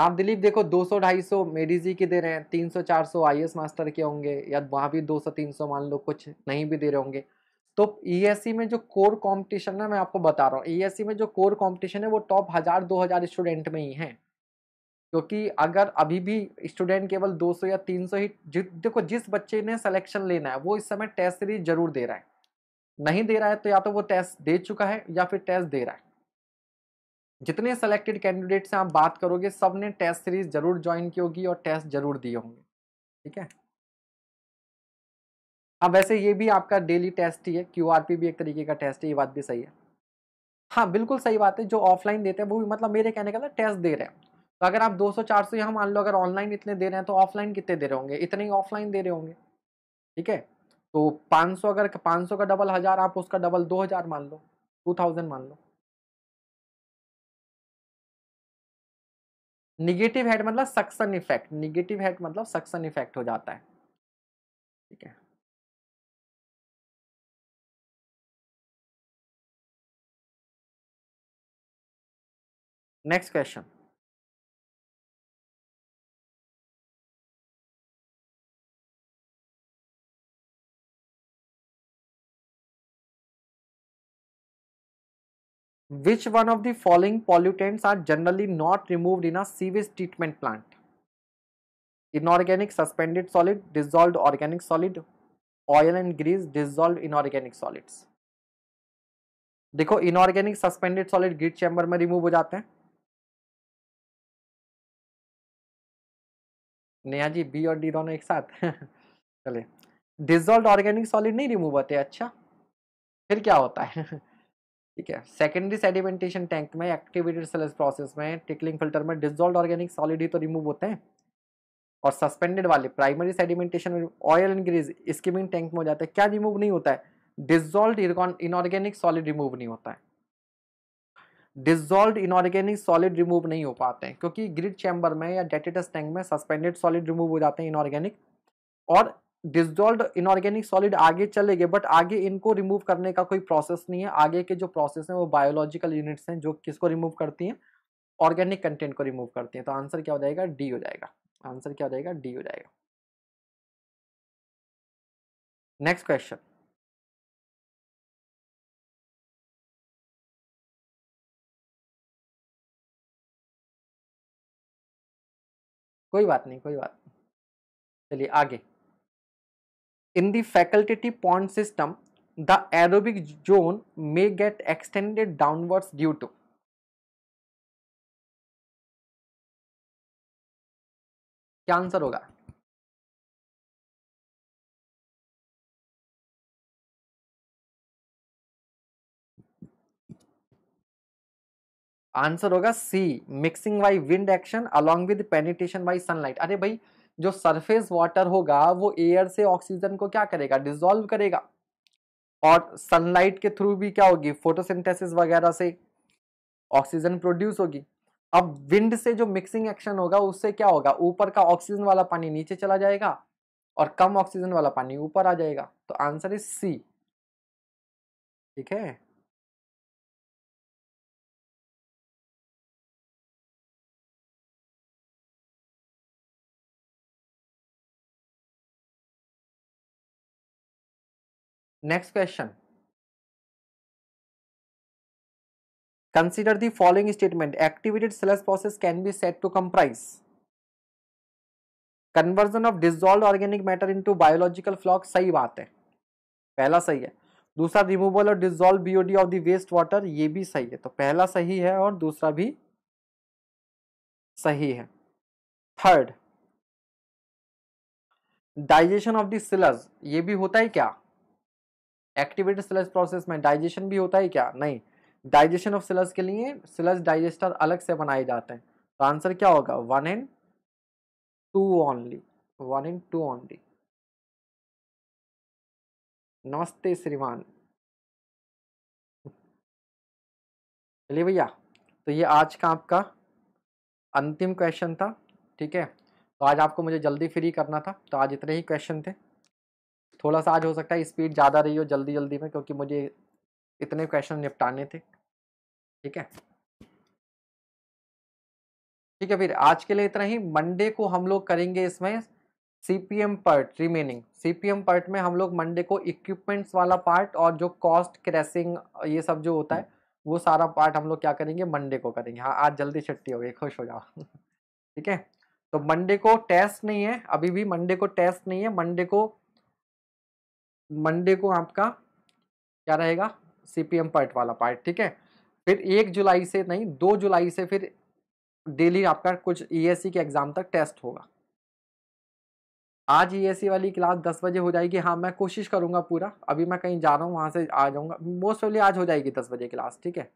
आप दिलीप देखो 200 250 मेडिजी के दे रहे हैं 300 400 आईएएस मास्टर के होंगे या वहाँ भी 200 300 मान लो कुछ नहीं भी दे रहे होंगे तो ईएससी e e में जो कोर कंपटीशन है मैं आपको बता रहा हूँ ईएससी e में जो कोर कंपटीशन है वो टॉप हज़ार दो हज़ार स्टूडेंट में ही है क्योंकि अगर अभी भी स्टूडेंट केवल 200 या 300 ही जि, देखो जिस बच्चे ने सलेक्शन लेना है वो इस समय टेस्ट सीरीज जरूर दे रहा है नहीं दे रहा है तो या तो वो टेस्ट दे चुका है या फिर टेस्ट दे रहा है जितने सेलेक्टेड कैंडिडेट से आप बात करोगे सब ने टेस्ट सीरीज जरूर ज्वाइन की होगी और टेस्ट जरूर दिए होंगे ठीक है अब हाँ, वैसे ये भी आपका डेली टेस्ट ही है क्यू भी एक तरीके का टेस्ट है ये बात भी सही है हाँ बिल्कुल सही बात है जो ऑफलाइन देते हैं वो भी मतलब मेरे कहने का ना मतलब टेस्ट दे रहे हैं तो अगर आप 200 400 यहाँ मान लो अगर ऑनलाइन इतने दे रहे हैं तो ऑफलाइन कितने दे रहे होंगे इतने ही ऑफलाइन दे रहे होंगे ठीक है तो 500 अगर 500 का डबल हज़ार आप उसका डबल 2000 मान लो 2000 मान लो निगेटिव हेड मतलब सक्सन इफेक्ट निगेटिव हेड मतलब सक्सन इफेक्ट हो जाता है ठीक है next question Which one of the following pollutants are generally not removed in a sewage treatment plant? Inorganic suspended solid, dissolved organic solid, oil and grease, dissolved inorganic solids. देखो inorganic suspended solid grit chamber में remove हो जाते हैं Neha ji B और D दोनों एक साथ चले डिजोल्व ऑर्गेनिक सॉलिड नहीं रिमूव होते अच्छा फिर क्या होता है ठीक है सेकेंडरी सेडिमेंटेशन टैंक में एक्टिवेटेड सेल्स प्रोसेस में टिकलिंग फिल्टर में डिजोल्ड ऑर्गेनिक सॉलिड ही तो रिमूव होते हैं और सस्पेंडेड वाले प्राइमरी सेडिमेंटेशन में ऑयल इनक्रीज स्कीमिंग टैंक में हो जाता है क्या रिमूव नहीं होता है डिजोल्ड इनऑर्गेनिक सॉलिड रिमूव नहीं होता है डिजोल्ड इनऑर्गेनिक सॉलिड रिमूव नहीं हो पाते हैं क्योंकि ग्रिड चैम्बर में या डेटेटस टैंक में सस्पेंडेड सॉलिड रिमूव हो जाते हैं इनऑर्गेनिक और डिजोल्व इनऑर्गेनिक सॉलिड आगे चले गए बट आगे इनको रिमूव करने का कोई प्रोसेस नहीं है आगे के जो प्रोसेस हैं वो बायोलॉजिकल यूनिट्स हैं जो किसको रिमूव करती हैं ऑर्गेनिक कंटेंट को रिमूव करती हैं तो आंसर क्या हो जाएगा डी हो जाएगा आंसर क्या हो जाएगा डी हो जाएगा नेक्स्ट क्वेश्चन कोई बात नहीं कोई बात नहीं चलिए आगे In the facultative pond system, the aerobic zone may get extended downwards due to क्या आंसर होगा आंसर होगा C mixing by wind action along with penetration by sunlight अरे भाई जो सरफेस वाटर होगा वो एयर से ऑक्सीजन को क्या करेगा डिजोल्व करेगा और सनलाइट के थ्रू भी क्या होगी फोटोसिंथेसिस वगैरह से ऑक्सीजन प्रोड्यूस होगी अब विंड से जो मिक्सिंग एक्शन होगा उससे क्या होगा ऊपर का ऑक्सीजन वाला पानी नीचे चला जाएगा और कम ऑक्सीजन वाला पानी ऊपर आ जाएगा तो आंसर इज सी ठीक है Next question. Consider the following statement. Activated cellulose process can be said to comprise conversion of dissolve organic matter into biological floc सही बात है पहला सही है दूसरा रिमूवल और dissolve BOD of the waste water ये भी सही है तो पहला सही है और दूसरा भी सही है थर्ड डाइजेशन ऑफ द ये भी होता है क्या एक्टिवेटेड सिलस प्रोसेस में डाइजेशन भी होता है क्या नहीं डाइजेशन ऑफ सिलस के लिए सिलस डाइजेस्टर अलग से बनाए जाते हैं तो आंसर क्या होगा one and two only one and two only नमस्ते श्रीमान चलिए भैया तो ये आज का आपका अंतिम क्वेश्चन था ठीक है तो आज आपको मुझे जल्दी फ्री करना था तो आज इतने ही क्वेश्चन थे थोड़ा सा आज हो सकता है स्पीड ज़्यादा रही हो जल्दी जल्दी में क्योंकि मुझे इतने क्वेश्चन निपटाने थे ठीक है ठीक है फिर आज के लिए इतना ही मंडे को हम लोग करेंगे इसमें C P M part remaining C P M part में हम लोग मंडे को इक्विपमेंट्स वाला पार्ट और जो कॉस्ट क्रेसिंग ये सब जो होता है वो सारा पार्ट हम लोग क्या करेंगे मंडे को करेंगे हाँ आज जल्दी छुट्टी हो गई खुश हो जाओ ठीक है तो मंडे को टेस्ट नहीं है अभी भी मंडे को टेस्ट नहीं है मंडे को मंडे को आपका क्या रहेगा सीपीएम पार्ट वाला पार्ट ठीक है फिर एक जुलाई से नहीं दो जुलाई से फिर डेली आपका कुछ ईएससी e के एग्ज़ाम तक टेस्ट होगा आज ईएससी e वाली क्लास दस बजे हो जाएगी हाँ मैं कोशिश करूंगा पूरा अभी मैं कहीं जा रहा हूँ वहां से आ जाऊँगा मोस्ट ऑफली आज हो जाएगी दस बजे क्लास ठीक है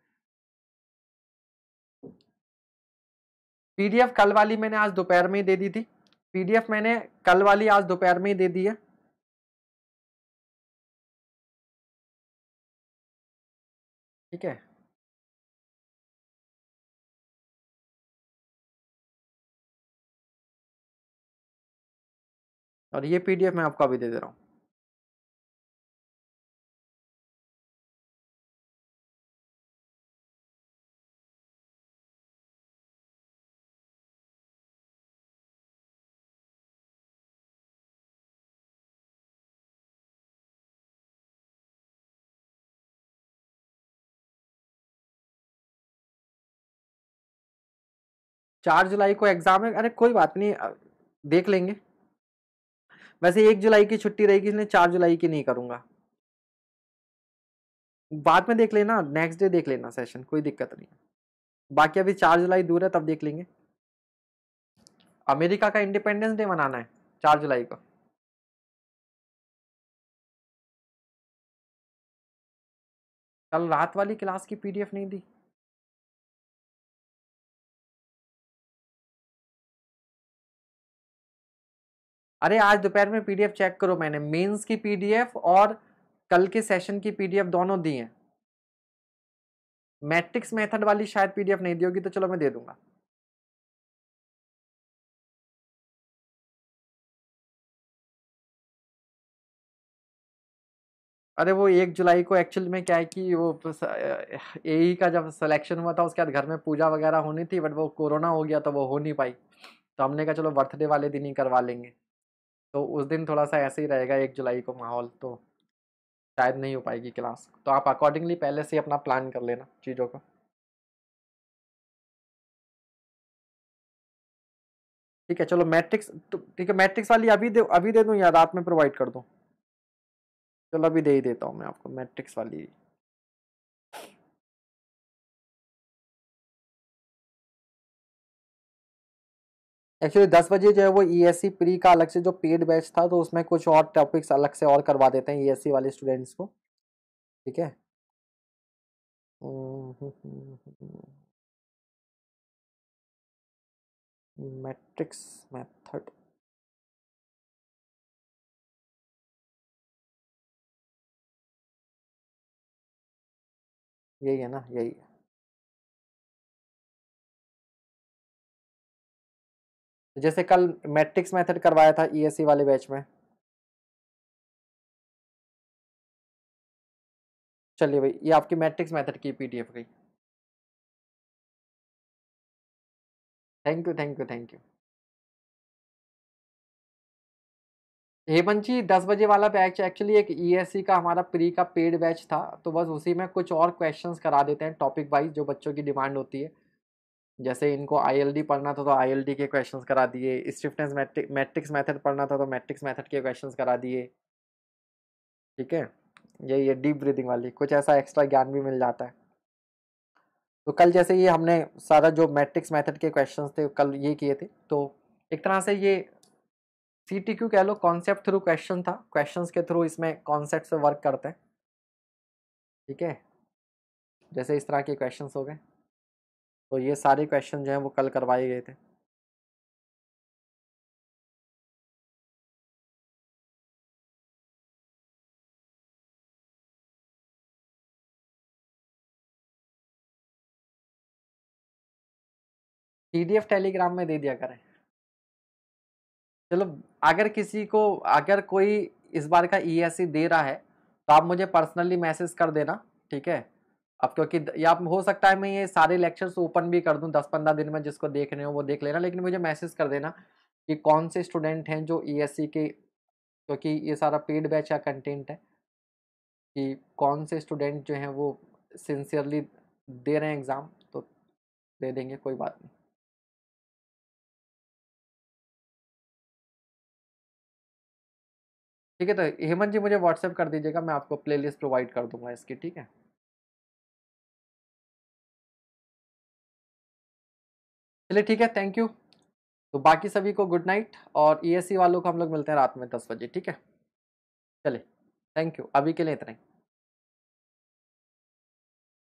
पीडीएफ कल वाली मैंने आज दोपहर में ही दे दी थी पीडीएफ मैंने कल वाली आज दोपहर में ही दे दी है ठीक है और ये पीडीएफ मैं आपको अभी दे दे रहा हूँ चार जुलाई को एग्ज़ाम है अरे कोई बात नहीं देख लेंगे वैसे एक जुलाई की छुट्टी रहेगी इसलिए चार जुलाई की नहीं करूंगा बाद में देख लेना नेक्स्ट डे देख लेना सेशन कोई दिक्कत नहीं है बाकी अभी चार जुलाई दूर है तब देख लेंगे अमेरिका का इंडिपेंडेंस डे मनाना है चार जुलाई को कल रात वाली क्लास की पीडीएफ नहीं दी अरे आज दोपहर में पीडीएफ चेक करो मैंने मेंस की पीडीएफ और कल के सेशन की पीडीएफ दोनों दी हैं मैट्रिक्स मेथड वाली शायद पीडीएफ नहीं दी होगी तो चलो मैं दे दूंगा अरे वो एक जुलाई को एक्चुअल में क्या है कि वो ए e का जब सिलेक्शन हुआ था उसके बाद घर में पूजा वगैरह होनी थी बट वो कोरोना हो गया तो वो हो नहीं पाई तो हमने कहा चलो बर्थडे वाले दिन ही करवा लेंगे तो उस दिन थोड़ा सा ऐसे ही रहेगा एक जुलाई को माहौल तो शायद नहीं हो पाएगी क्लास तो आप अकॉर्डिंगली पहले से अपना प्लान कर लेना चीज़ों को ठीक है चलो मैट्रिक्स तो ठीक है मैट्रिक्स वाली अभी दे अभी दे दूँ या रात में प्रोवाइड कर दूँ चलो अभी दे ही देता हूँ मैं आपको मैट्रिक्स वाली एक्चुअली दस बजे जो है वो ई e प्री का अलग से जो पेड बैच था तो उसमें कुछ और टॉपिक्स अलग से और करवा देते हैं ई e वाले स्टूडेंट्स को ठीक है मैट्रिक्स मेथड यही है ना यही है जैसे कल मैट्रिक्स मेथड करवाया था ईएससी e वाले बैच में चलिए भाई ये आपकी मैट्रिक्स मेथड की पीडीएफ गई thank you thank you thank you Hemanshi ji दस बजे वाला बैच एक्चुअली एक ईएससी e का हमारा प्री का पेड बैच था तो बस उसी में कुछ और क्वेश्चंस करा देते हैं टॉपिक वाइज जो बच्चों की डिमांड होती है जैसे इनको आईएलडी पढ़ना था तो आईएलडी के क्वेश्चंस करा दिए स्टिफनेस मैट्रिक मैट्रिक्स मेथड पढ़ना था तो मैट्रिक्स मेथड के क्वेश्चंस करा दिए ठीक है ये ये डीप ब्रीदिंग वाली कुछ ऐसा एक्स्ट्रा ज्ञान भी मिल जाता है तो कल जैसे ये हमने सारा जो मैट्रिक्स मेथड के क्वेश्चंस थे कल ये किए थे तो एक तरह से ये सी टी क्यू कह लो कॉन्सेप्ट थ्रू क्वेश्चन था क्वेश्चंस के थ्रू इसमें कॉन्सेप्ट से वर्क करते हैं ठीक है जैसे इस तरह के क्वेश्चंस हो गए तो ये सारे क्वेश्चन जो हैं वो कल करवाए गए थे पीडीएफ टेलीग्राम में दे दिया करें चलो अगर किसी को अगर कोई इस बार का ईएससी e दे रहा है तो आप मुझे पर्सनली मैसेज कर देना ठीक है अब क्योंकि या हो सकता है मैं ये सारे लेक्चर्स ओपन भी कर दूं दस पंद्रह दिन में जिसको देख रहे हो वो देख लेना लेकिन मुझे मैसेज कर देना कि कौन से स्टूडेंट हैं जो ई e के क्योंकि ये सारा पेड बैच या कंटेंट है कि कौन से स्टूडेंट जो हैं वो सिंसियरली दे रहे हैं एग्ज़ाम तो दे देंगे कोई बात नहीं ठीक है तो हेमंत जी मुझे व्हाट्सएप कर दीजिएगा मैं आपको प्लेलिस्ट प्रोवाइड कर दूंगा इसकी ठीक है चलिए ठीक है थैंक यू तो बाकी सभी को गुड नाइट और ई e वालों को हम लोग मिलते हैं रात में दस बजे ठीक है चलिए थैंक यू अभी के लिए इतना ही